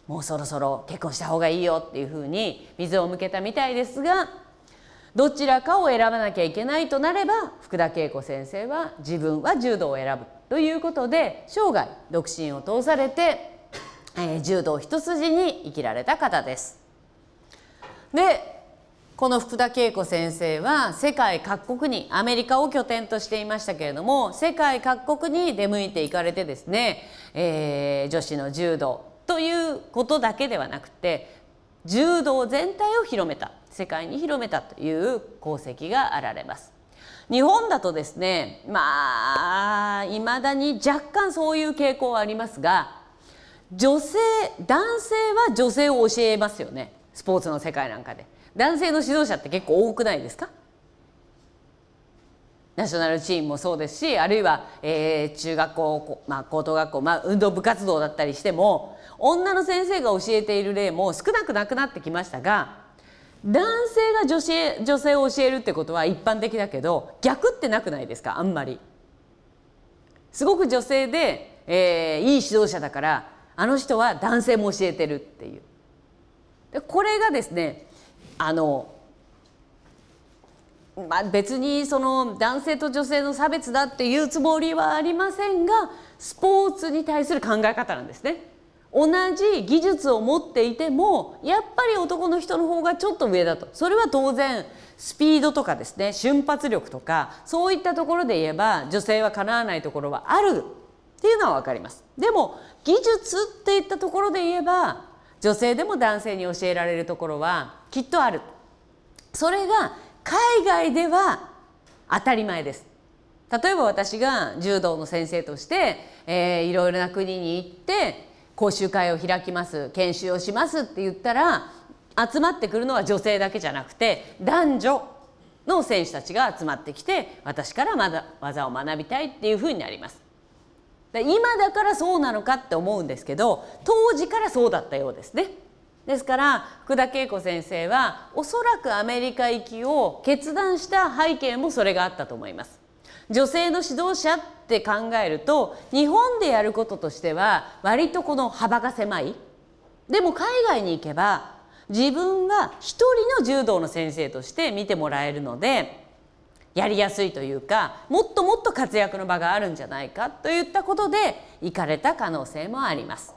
もうそろそろ結婚した方がいいよっていうふうに水を向けたみたいですがどちらかを選ばなきゃいけないとなれば福田恵子先生は自分は柔道を選ぶということで生涯独身を通されて、えー、柔道一筋に生きられた方です。でこの福田恵子先生は世界各国にアメリカを拠点としていましたけれども世界各国に出向いていかれてですね、えー、女子の柔道ということだけではなくて柔道全体を広めた世界に広めたという功績があられます。日本だとですねまあいまだに若干そういう傾向はありますが女性男性は女性を教えますよねスポーツの世界なんかで男性の指導者って結構多くないですかナショナルチームもそうですしあるいは、えー、中学校、まあ、高等学校、まあ、運動部活動だったりしても女の先生が教えている例も少なくなくなってきましたが男性が女性女性を教えるってことは一般的だけど逆ってなくないですかあんまり。すごく女性で、えー、いい指導者だからあの人は男性も教えてるっていう。でこれがですねあの、まあ、別にその男性と女性の差別だっていうつもりはありませんがスポーツに対する考え方なんですね。同じ技術を持っていてもやっぱり男の人の方がちょっと上だとそれは当然スピードとかですね瞬発力とかそういったところで言えば女性はかなわないところはあるっていうのは分かりますでも技術っていったところで言えば女性でも男性に教えられるところはきっとあるそれが海外では当たり前です例えば私が柔道の先生として、えー、いろいろな国に行って講習会を開きます研修をしますって言ったら集まってくるのは女性だけじゃなくて男女の選手たちが集まってきて私からまだ技を学びたいっていうふうになります。で今だからそうなのかって思うんですけど当時からそうだったようですね。ですから福田恵子先生はおそらくアメリカ行きを決断した背景もそれがあったと思います。女性の指導者って考えると日本でやることとしては割とこの幅が狭いでも海外に行けば自分は一人の柔道の先生として見てもらえるのでやりやすいというかもっともっと活躍の場があるんじゃないかといったことで行かれた可能性もあります。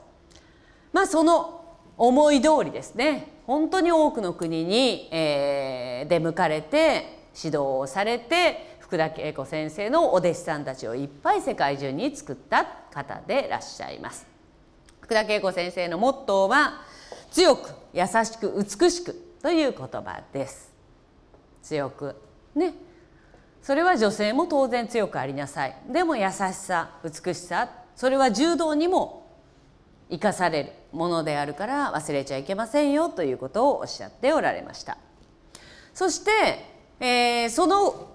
まあ、その思い通りですね本当に多くの国に、えー、出向かれて指導をされて福田恵子先生のお弟子さんたちをいっぱい世界中に作った方でいらっしゃいます。福田恵子先生のモットーは強く優しく美しくという言葉です。強くねそれは女性も当然強くありなさいでも優しさ美しさそれは柔道にも生かされるものであるから忘れちゃいけませんよということをおっしゃっておられましたそして、えー、その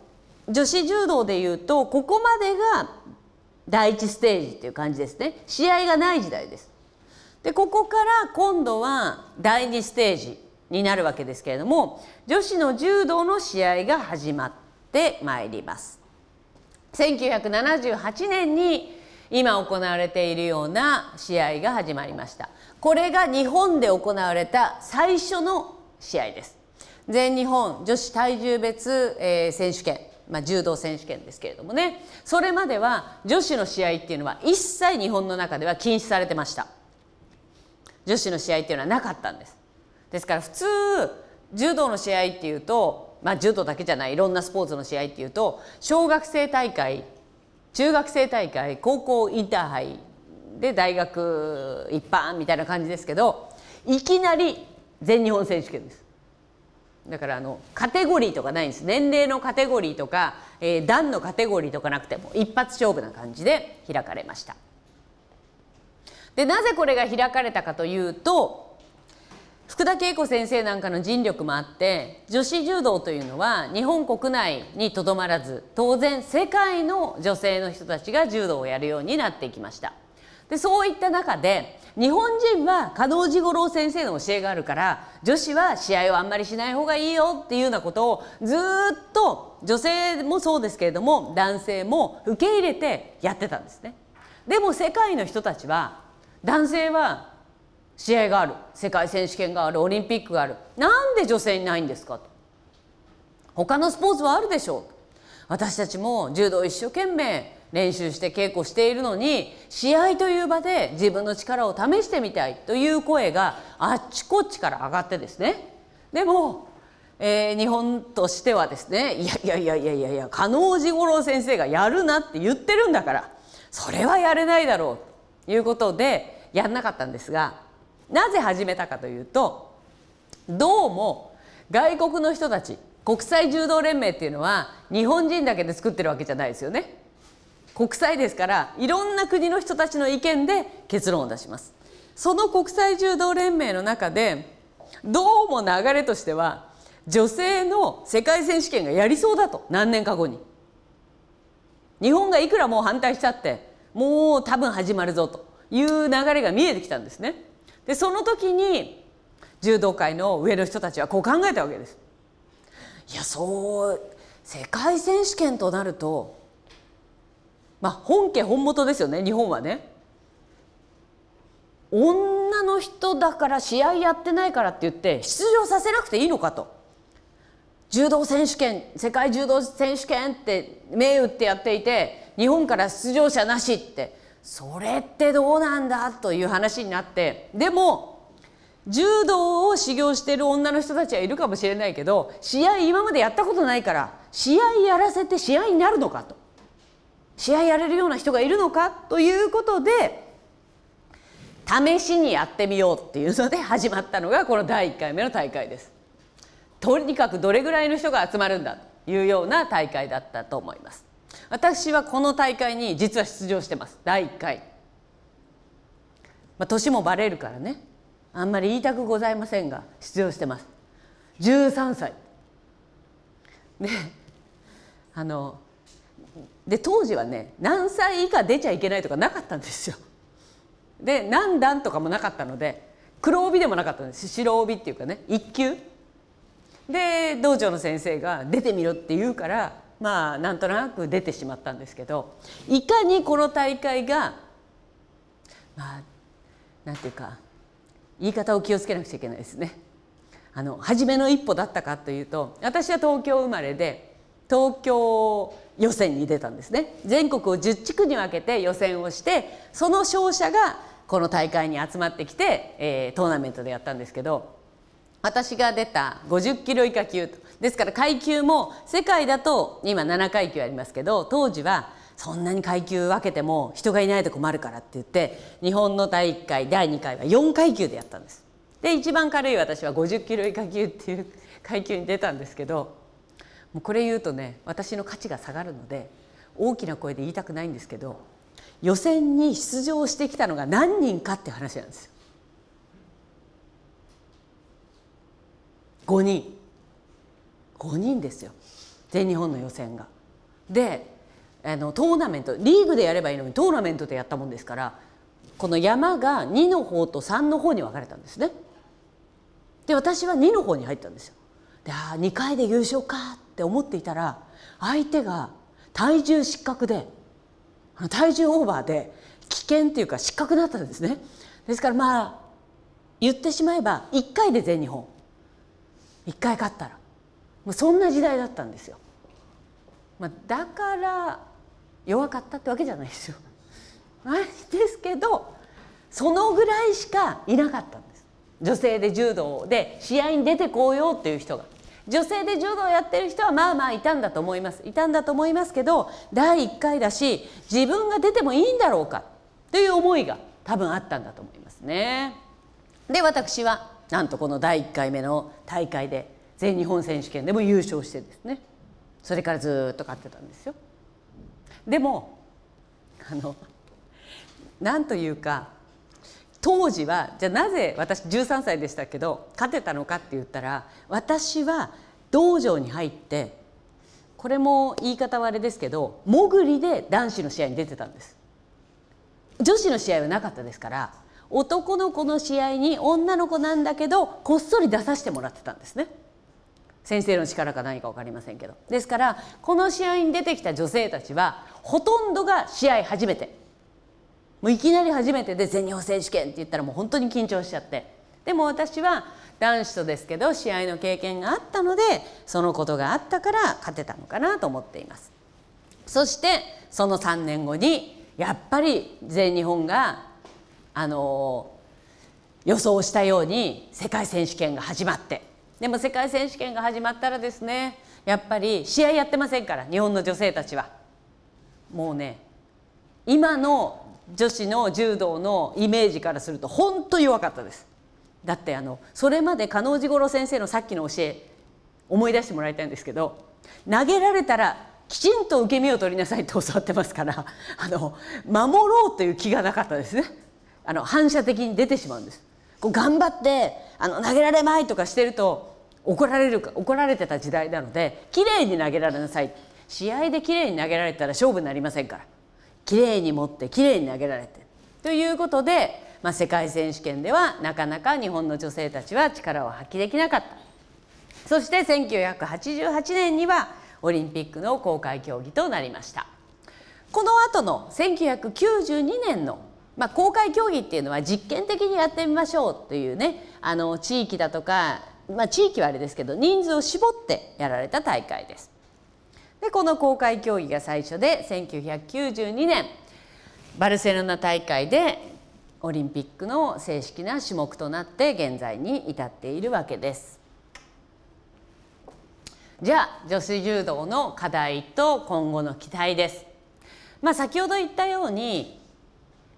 女子柔道でいうとここまでが第一ステージっていう感じですね試合がない時代です。でここから今度は第2ステージになるわけですけれども女子の柔道の試合が始まってまいります。1978年に今行われているような試合が始まりましたこれが日本で行われた最初の試合です全日本女子体重別、え選手権まあ、柔道選手権ですけれどもねそれまでは女子の試合っていうのは一切日本の中では禁止されてました女子の試合っていうのはなかったんですですから普通柔道の試合っていうと、まあ、柔道だけじゃないいろんなスポーツの試合っていうと小学生大会中学生大会高校インターハイで大学一般みたいな感じですけどいきなり全日本選手権ですだからあのカテゴリーとかないんです年齢のカテゴリーとか、えー、段のカテゴリーとかなくても一発勝負な感じで開かれましたでなぜこれが開かれたかというと福田恵子先生なんかの尽力もあって女子柔道というのは日本国内にとどまらず当然世界の女性の人たちが柔道をやるようになっていきました。でそういった中で日本人は加納治五郎先生の教えがあるから女子は試合をあんまりしない方がいいよっていうようなことをずっと女性もそうですけれども男性も受け入れてやってたんですね。でも世界の人たちは男性は試合がある世界選手権があるオリンピックがあるなんで女性にないんですかと他のスポーツはあるでしょう私たちも柔道一生懸命練習して稽古しているのに試合という場で自分の力を試してみたいという声があっちこっちから上がってですねでも、えー、日本としてはですねいやいやいやいやいや加納治五郎先生がやるなって言ってるんだからそれはやれないだろうということでやんなかったんですがなぜ始めたかというとどうも外国の人たち国際柔道連盟っていうのは日本人だけで作ってるわけじゃないですよね。国際ですからいろんな国の人たちの意見で結論を出しますその国際柔道連盟の中でどうも流れとしては女性の世界選手権がやりそうだと何年か後に日本がいくらもう反対しちゃってもう多分始まるぞという流れが見えてきたんですねでその時に柔道界の上の人たちはこう考えたわけですいやそう世界選手権となるとまあ、本家本元ですよね日本はね。女の人だから試合やってないからって言って出場させなくていいのかと。柔道選手権世界柔道選手権って銘打ってやっていて日本から出場者なしってそれってどうなんだという話になってでも柔道を修行している女の人たちはいるかもしれないけど試合今までやったことないから試合やらせて試合になるのかと試合やれるような人がいるのかということで試しにやってみようっていうので始まったのがこの第1回目の大会です。とにかくどれぐらいの人が集まるんだというような大会だったと思います。私はこの大会に実は出場してます第1回。まあ、年もバレるからねあんまり言いたくございませんが出場してます13歳であので当時はね何歳以下出ちゃいけないとかなかったんですよ。で何段とかもなかったので黒帯でもなかったんです白帯っていうかね一級。で道場の先生が出てみろって言うからまあなんとなく出てしまったんですけどいかにこの大会がまあなんていうか言い方を気をつけなくちゃいけないですね。あの初めの一歩だったかというと私は東京生まれで東京予選に出たんですね全国を10地区に分けて予選をしてその勝者がこの大会に集まってきて、えー、トーナメントでやったんですけど私が出た50キロ以下級ですから階級も世界だと今7階級ありますけど当時はそんなに階級分けても人がいないと困るからって言って日本の第1回第2回は4階級でやったんです。で一番軽い私は50キロ以下級っていう階級に出たんですけどもうこれ言うとね私の価値が下がるので大きな声で言いたくないんですけど予選に出場してきたのが何人かって話なんですよ。5人5人ですよ全日本の予選が。であのトーナメントリーグでやればいいのにトーナメントでやったもんですからこの山が2の方と3の方に分かれたんですね。で私は2の方に入ったんですよ。でああ2回で優勝かって思っていたら相手が体重失格で体重オーバーで危険というか失格だったんですね。ですからまあ言ってしまえば1回で全日本1回勝ったらもうそんな時代だったんですよ。まあ、だから弱かったってわけじゃないですよ。ですけどそのぐらいしかいなかったんです女性で柔道で試合に出てこようっていう人が。女性で柔道やってる人はまあまあいたんだと思いますいたんだと思いますけど第1回だし自分が出てもいいんだろうかという思いが多分あったんだと思いますね。で私はなんとこの第1回目の大会で全日本選手権でも優勝してですねそれからずっと勝ってたんですよ。でもあのなんというか当時はじゃあなぜ私13歳でしたけど勝てたのかって言ったら私は道場に入ってこれも言い方はあれですけど潜りで男子の試合に出てたんです女子の試合はなかったですから男の子の試合に女の子なんだけどこっそり出させてもらってたんですね先生の力か何か分かりませんけどですからこの試合に出てきた女性たちはほとんどが試合初めてもういきなり初めてで全日本選手権って言ったらもう本当に緊張しちゃってでも私は男子とですけど試合の経験があったのでそのことがあったから勝てたのかなと思っていますそしてその3年後にやっぱり全日本があの予想したように世界選手権が始まってでも世界選手権が始まったらですねやっぱり試合やってませんから日本の女性たちはもうね今の女子の柔道のイメージからすると本当弱かったですだってあのそれまで加納治五郎先生のさっきの教え思い出してもらいたいんですけど投げられたらきちんと受け身を取りなさいって教わってますから あの守ろうという気がなかったですねあの反射的に出てしまうんですこう頑張ってあの投げられまいとかしてると怒られるか怒られてた時代なので綺麗に投げられなさい試合で綺麗に投げられたら勝負になりませんから。きれいに持ってきれいに投げられてということで、まあ、世界選手権ではなかなか日本の女性たちは力を発揮できなかったそして1988年にはオリンピックの公開競技となりましたこの後の1992年のまあ、公開競技っていうのは実験的にやってみましょうというねあの地域だとか、まあ、地域はあれですけど人数を絞ってやられた大会です。でこの公開競技が最初で1992年バルセロナ大会でオリンピックの正式な種目となって現在に至っているわけです。じゃあ女子柔道の課題と今後の期待です。まあ、先ほど言ったように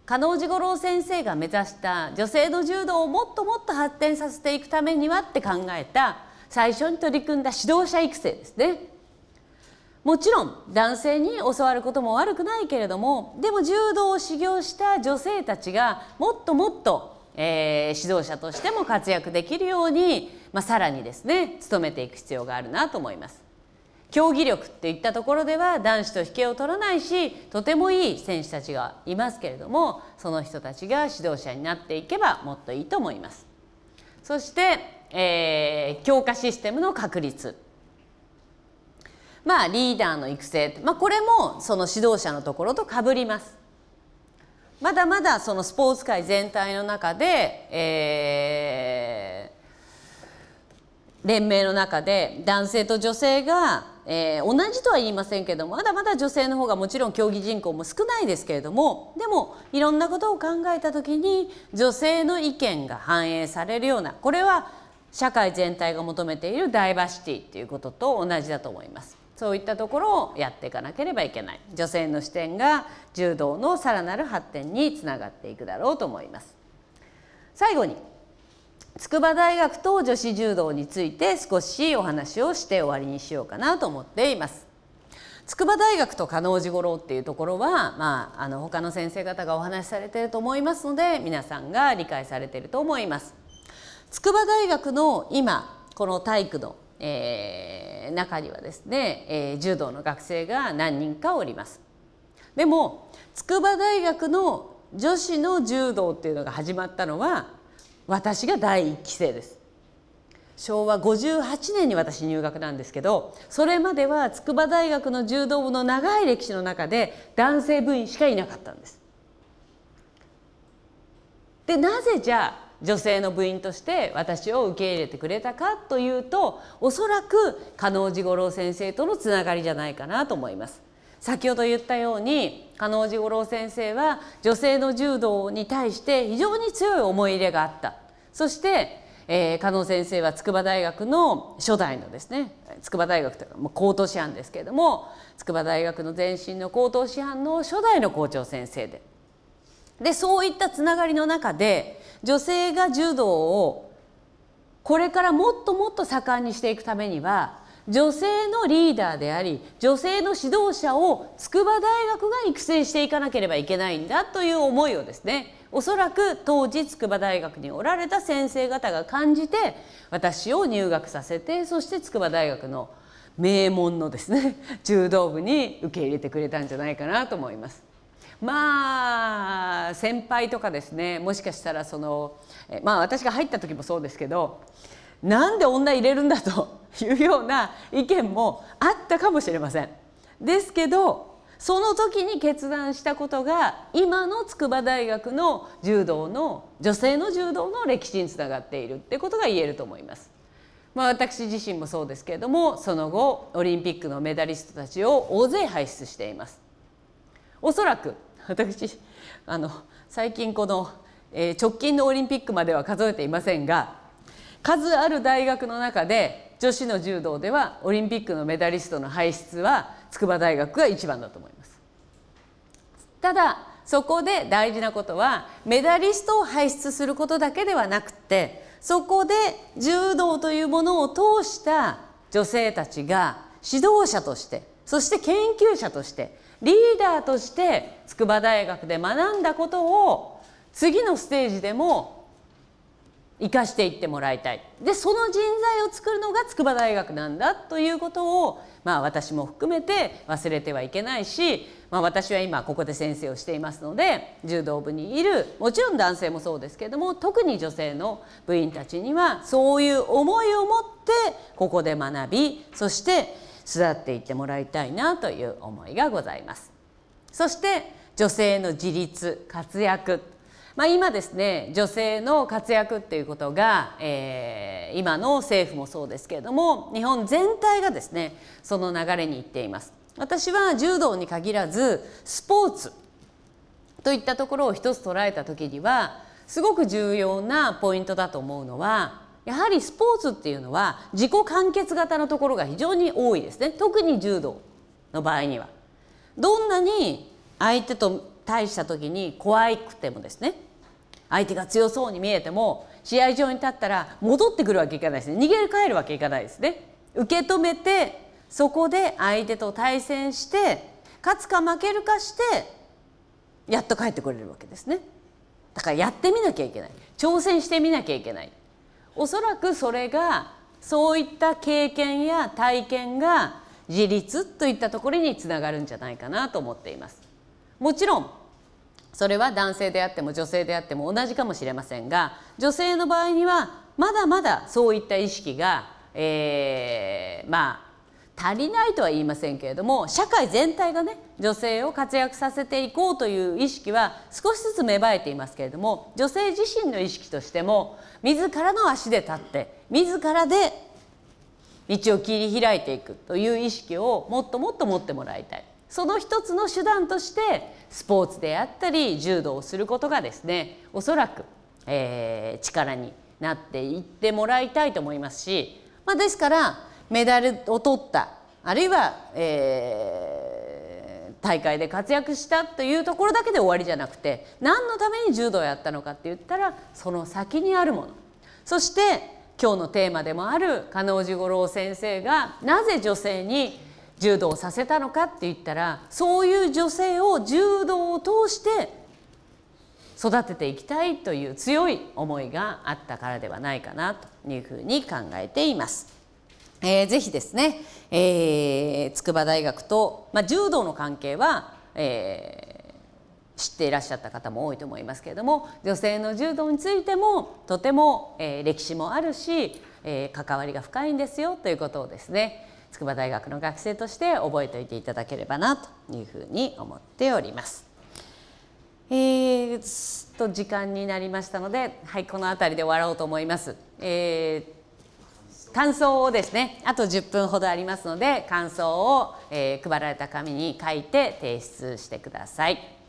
加納治五郎先生が目指した女性の柔道をもっともっと発展させていくためにはって考えた最初に取り組んだ指導者育成ですねもちろん男性に教わることも悪くないけれどもでも柔道を修行した女性たちがもっともっと、えー、指導者としても活躍できるように、まあ、さらにですね努めていく必要があるなと思います。競技力っていったところでは男子と引けを取らないしとてもいい選手たちがいますけれどもその人たちが指導者になっていけばもっといいと思います。そして、えー、強化システムの確立まあ、リーダーの育成、まあ、これもその指導者のところとかぶります。まだまだそのスポーツ界全体の中で、えー、連盟の中で男性と女性が、えー、同じとは言いませんけどもまだまだ女性の方がもちろん競技人口も少ないですけれどもでもいろんなことを考えた時に女性の意見が反映されるようなこれは社会全体が求めているダイバーシティっていうことと同じだと思います。そういったところをやっていかなければいけない女性の視点が柔道のさらなる発展につながっていくだろうと思います最後に筑波大学と女子柔道について少しお話をして終わりにしようかなと思っています筑波大学と加納寺五郎っていうところは、まあ、あの他の先生方がお話しされていると思いますので皆さんが理解されていると思います。筑波大学の今この体育の、えー中にはですね、えー、柔道の学生が何人かおります。でも筑波大学の女子の柔道っていうのが始まったのは私が第一期生です。昭和58年に私入学なんですけどそれまでは筑波大学の柔道部の長い歴史の中で男性部員しかいなかったんです。でなぜじゃあ女性の部員として私を受け入れてくれたかというとおそらく加納治五郎先生とのつながりじゃないかなと思います。先ほど言ったように加納治五郎先生は女性の柔道に対して非常に強い思い入れがあったそして、えー、加納先生は筑波大学の初代のですね筑波大学というかもう高等師範ですけれども筑波大学の前身の高等師範の初代の校長先生ででそういったつながりの中で女性が柔道をこれからもっともっと盛んにしていくためには女性のリーダーであり女性の指導者を筑波大学が育成していかなければいけないんだという思いをですねおそらく当時筑波大学におられた先生方が感じて私を入学させてそして筑波大学の名門のですね柔道部に受け入れてくれたんじゃないかなと思います。まあ先輩とかですねもしかしたらそのまあ私が入った時もそうですけどなんで女入れるんだと いうような意見もあったかもしれません。ですけどその時に決断したことが今の筑波大学の柔道の女性の柔道の歴史につながっているってことが言えると思います。まあ、私自身もそうですけれどもその後オリンピックのメダリストたちを大勢輩出しています。おそらく私あの最近この、えー、直近のオリンピックまでは数えていませんが数ある大学の中で女子の柔道ではオリンピックのメダリストの輩出は筑波大学が一番だと思います。ただそこで大事なことはメダリストを輩出することだけではなくってそこで柔道というものを通した女性たちが指導者としてそして研究者としてリーダーとして筑波大学で学んだことを次のステージでも生かしていってもらいたいでその人材を作るのが筑波大学なんだということを、まあ、私も含めて忘れてはいけないし、まあ、私は今ここで先生をしていますので柔道部にいるもちろん男性もそうですけども特に女性の部員たちにはそういう思いを持ってここで学びそして育っていってもらいたいなという思いがございます。そして女性の自立活躍まあ、今ですね女性の活躍っていうことが、えー、今の政府もそうですけれども日本全体がですねその流れにいっています私は柔道に限らずスポーツといったところを一つ捉えた時にはすごく重要なポイントだと思うのはやはりスポーツっていうのは自己完結型のところが非常に多いですね特に柔道の場合には。どんなに相手と対した時に怖くてもですね相手が強そうに見えても試合場に立ったら戻ってくるわけいかないですね逃げ帰るわけいかないですね受け止めてそこで相手と対戦して勝つか負けるかしてやっと帰ってこれるわけですねだからやってみなきゃいけない挑戦してみなきゃいけないおそらくそれがそういった経験や体験が自立といったところにつながるんじゃないかなと思っています。もちろんそれは男性であっても女性であっても同じかもしれませんが女性の場合にはまだまだそういった意識が、えー、まあ足りないとは言いませんけれども社会全体がね女性を活躍させていこうという意識は少しずつ芽生えていますけれども女性自身の意識としても自らの足で立って自らで道を切り開いていくという意識をもっともっと持ってもらいたいその一つの手段としてスポーツであったり柔道をすることがですねおそらく、えー、力になっていってもらいたいと思いますし、まあ、ですからメダルを取ったあるいは、えー、大会で活躍したというところだけで終わりじゃなくて何のために柔道をやったのかって言ったらその先にあるものそして今日のテーマでもある加納治五郎先生がなぜ女性に柔道をさせたのかって言ったらそういう女性を柔道を通して育てていきたいという強い思いがあったからではないかなというふうに考えています。えー、ぜひですね、えー、筑波大学と、まあ、柔道の関係は、えー、知っていらっしゃった方も多いと思いますけれども女性の柔道についてもとても、えー、歴史もあるし、えー、関わりが深いんですよということをですね筑波大学の学生として覚えておいていただければなというふうに思っております。えー、と時間になりましたので、はい、この辺りで終わろうと思います。えー感想をですねあと10分ほどありますので感想を、えー、配られた紙に書いて提出してください。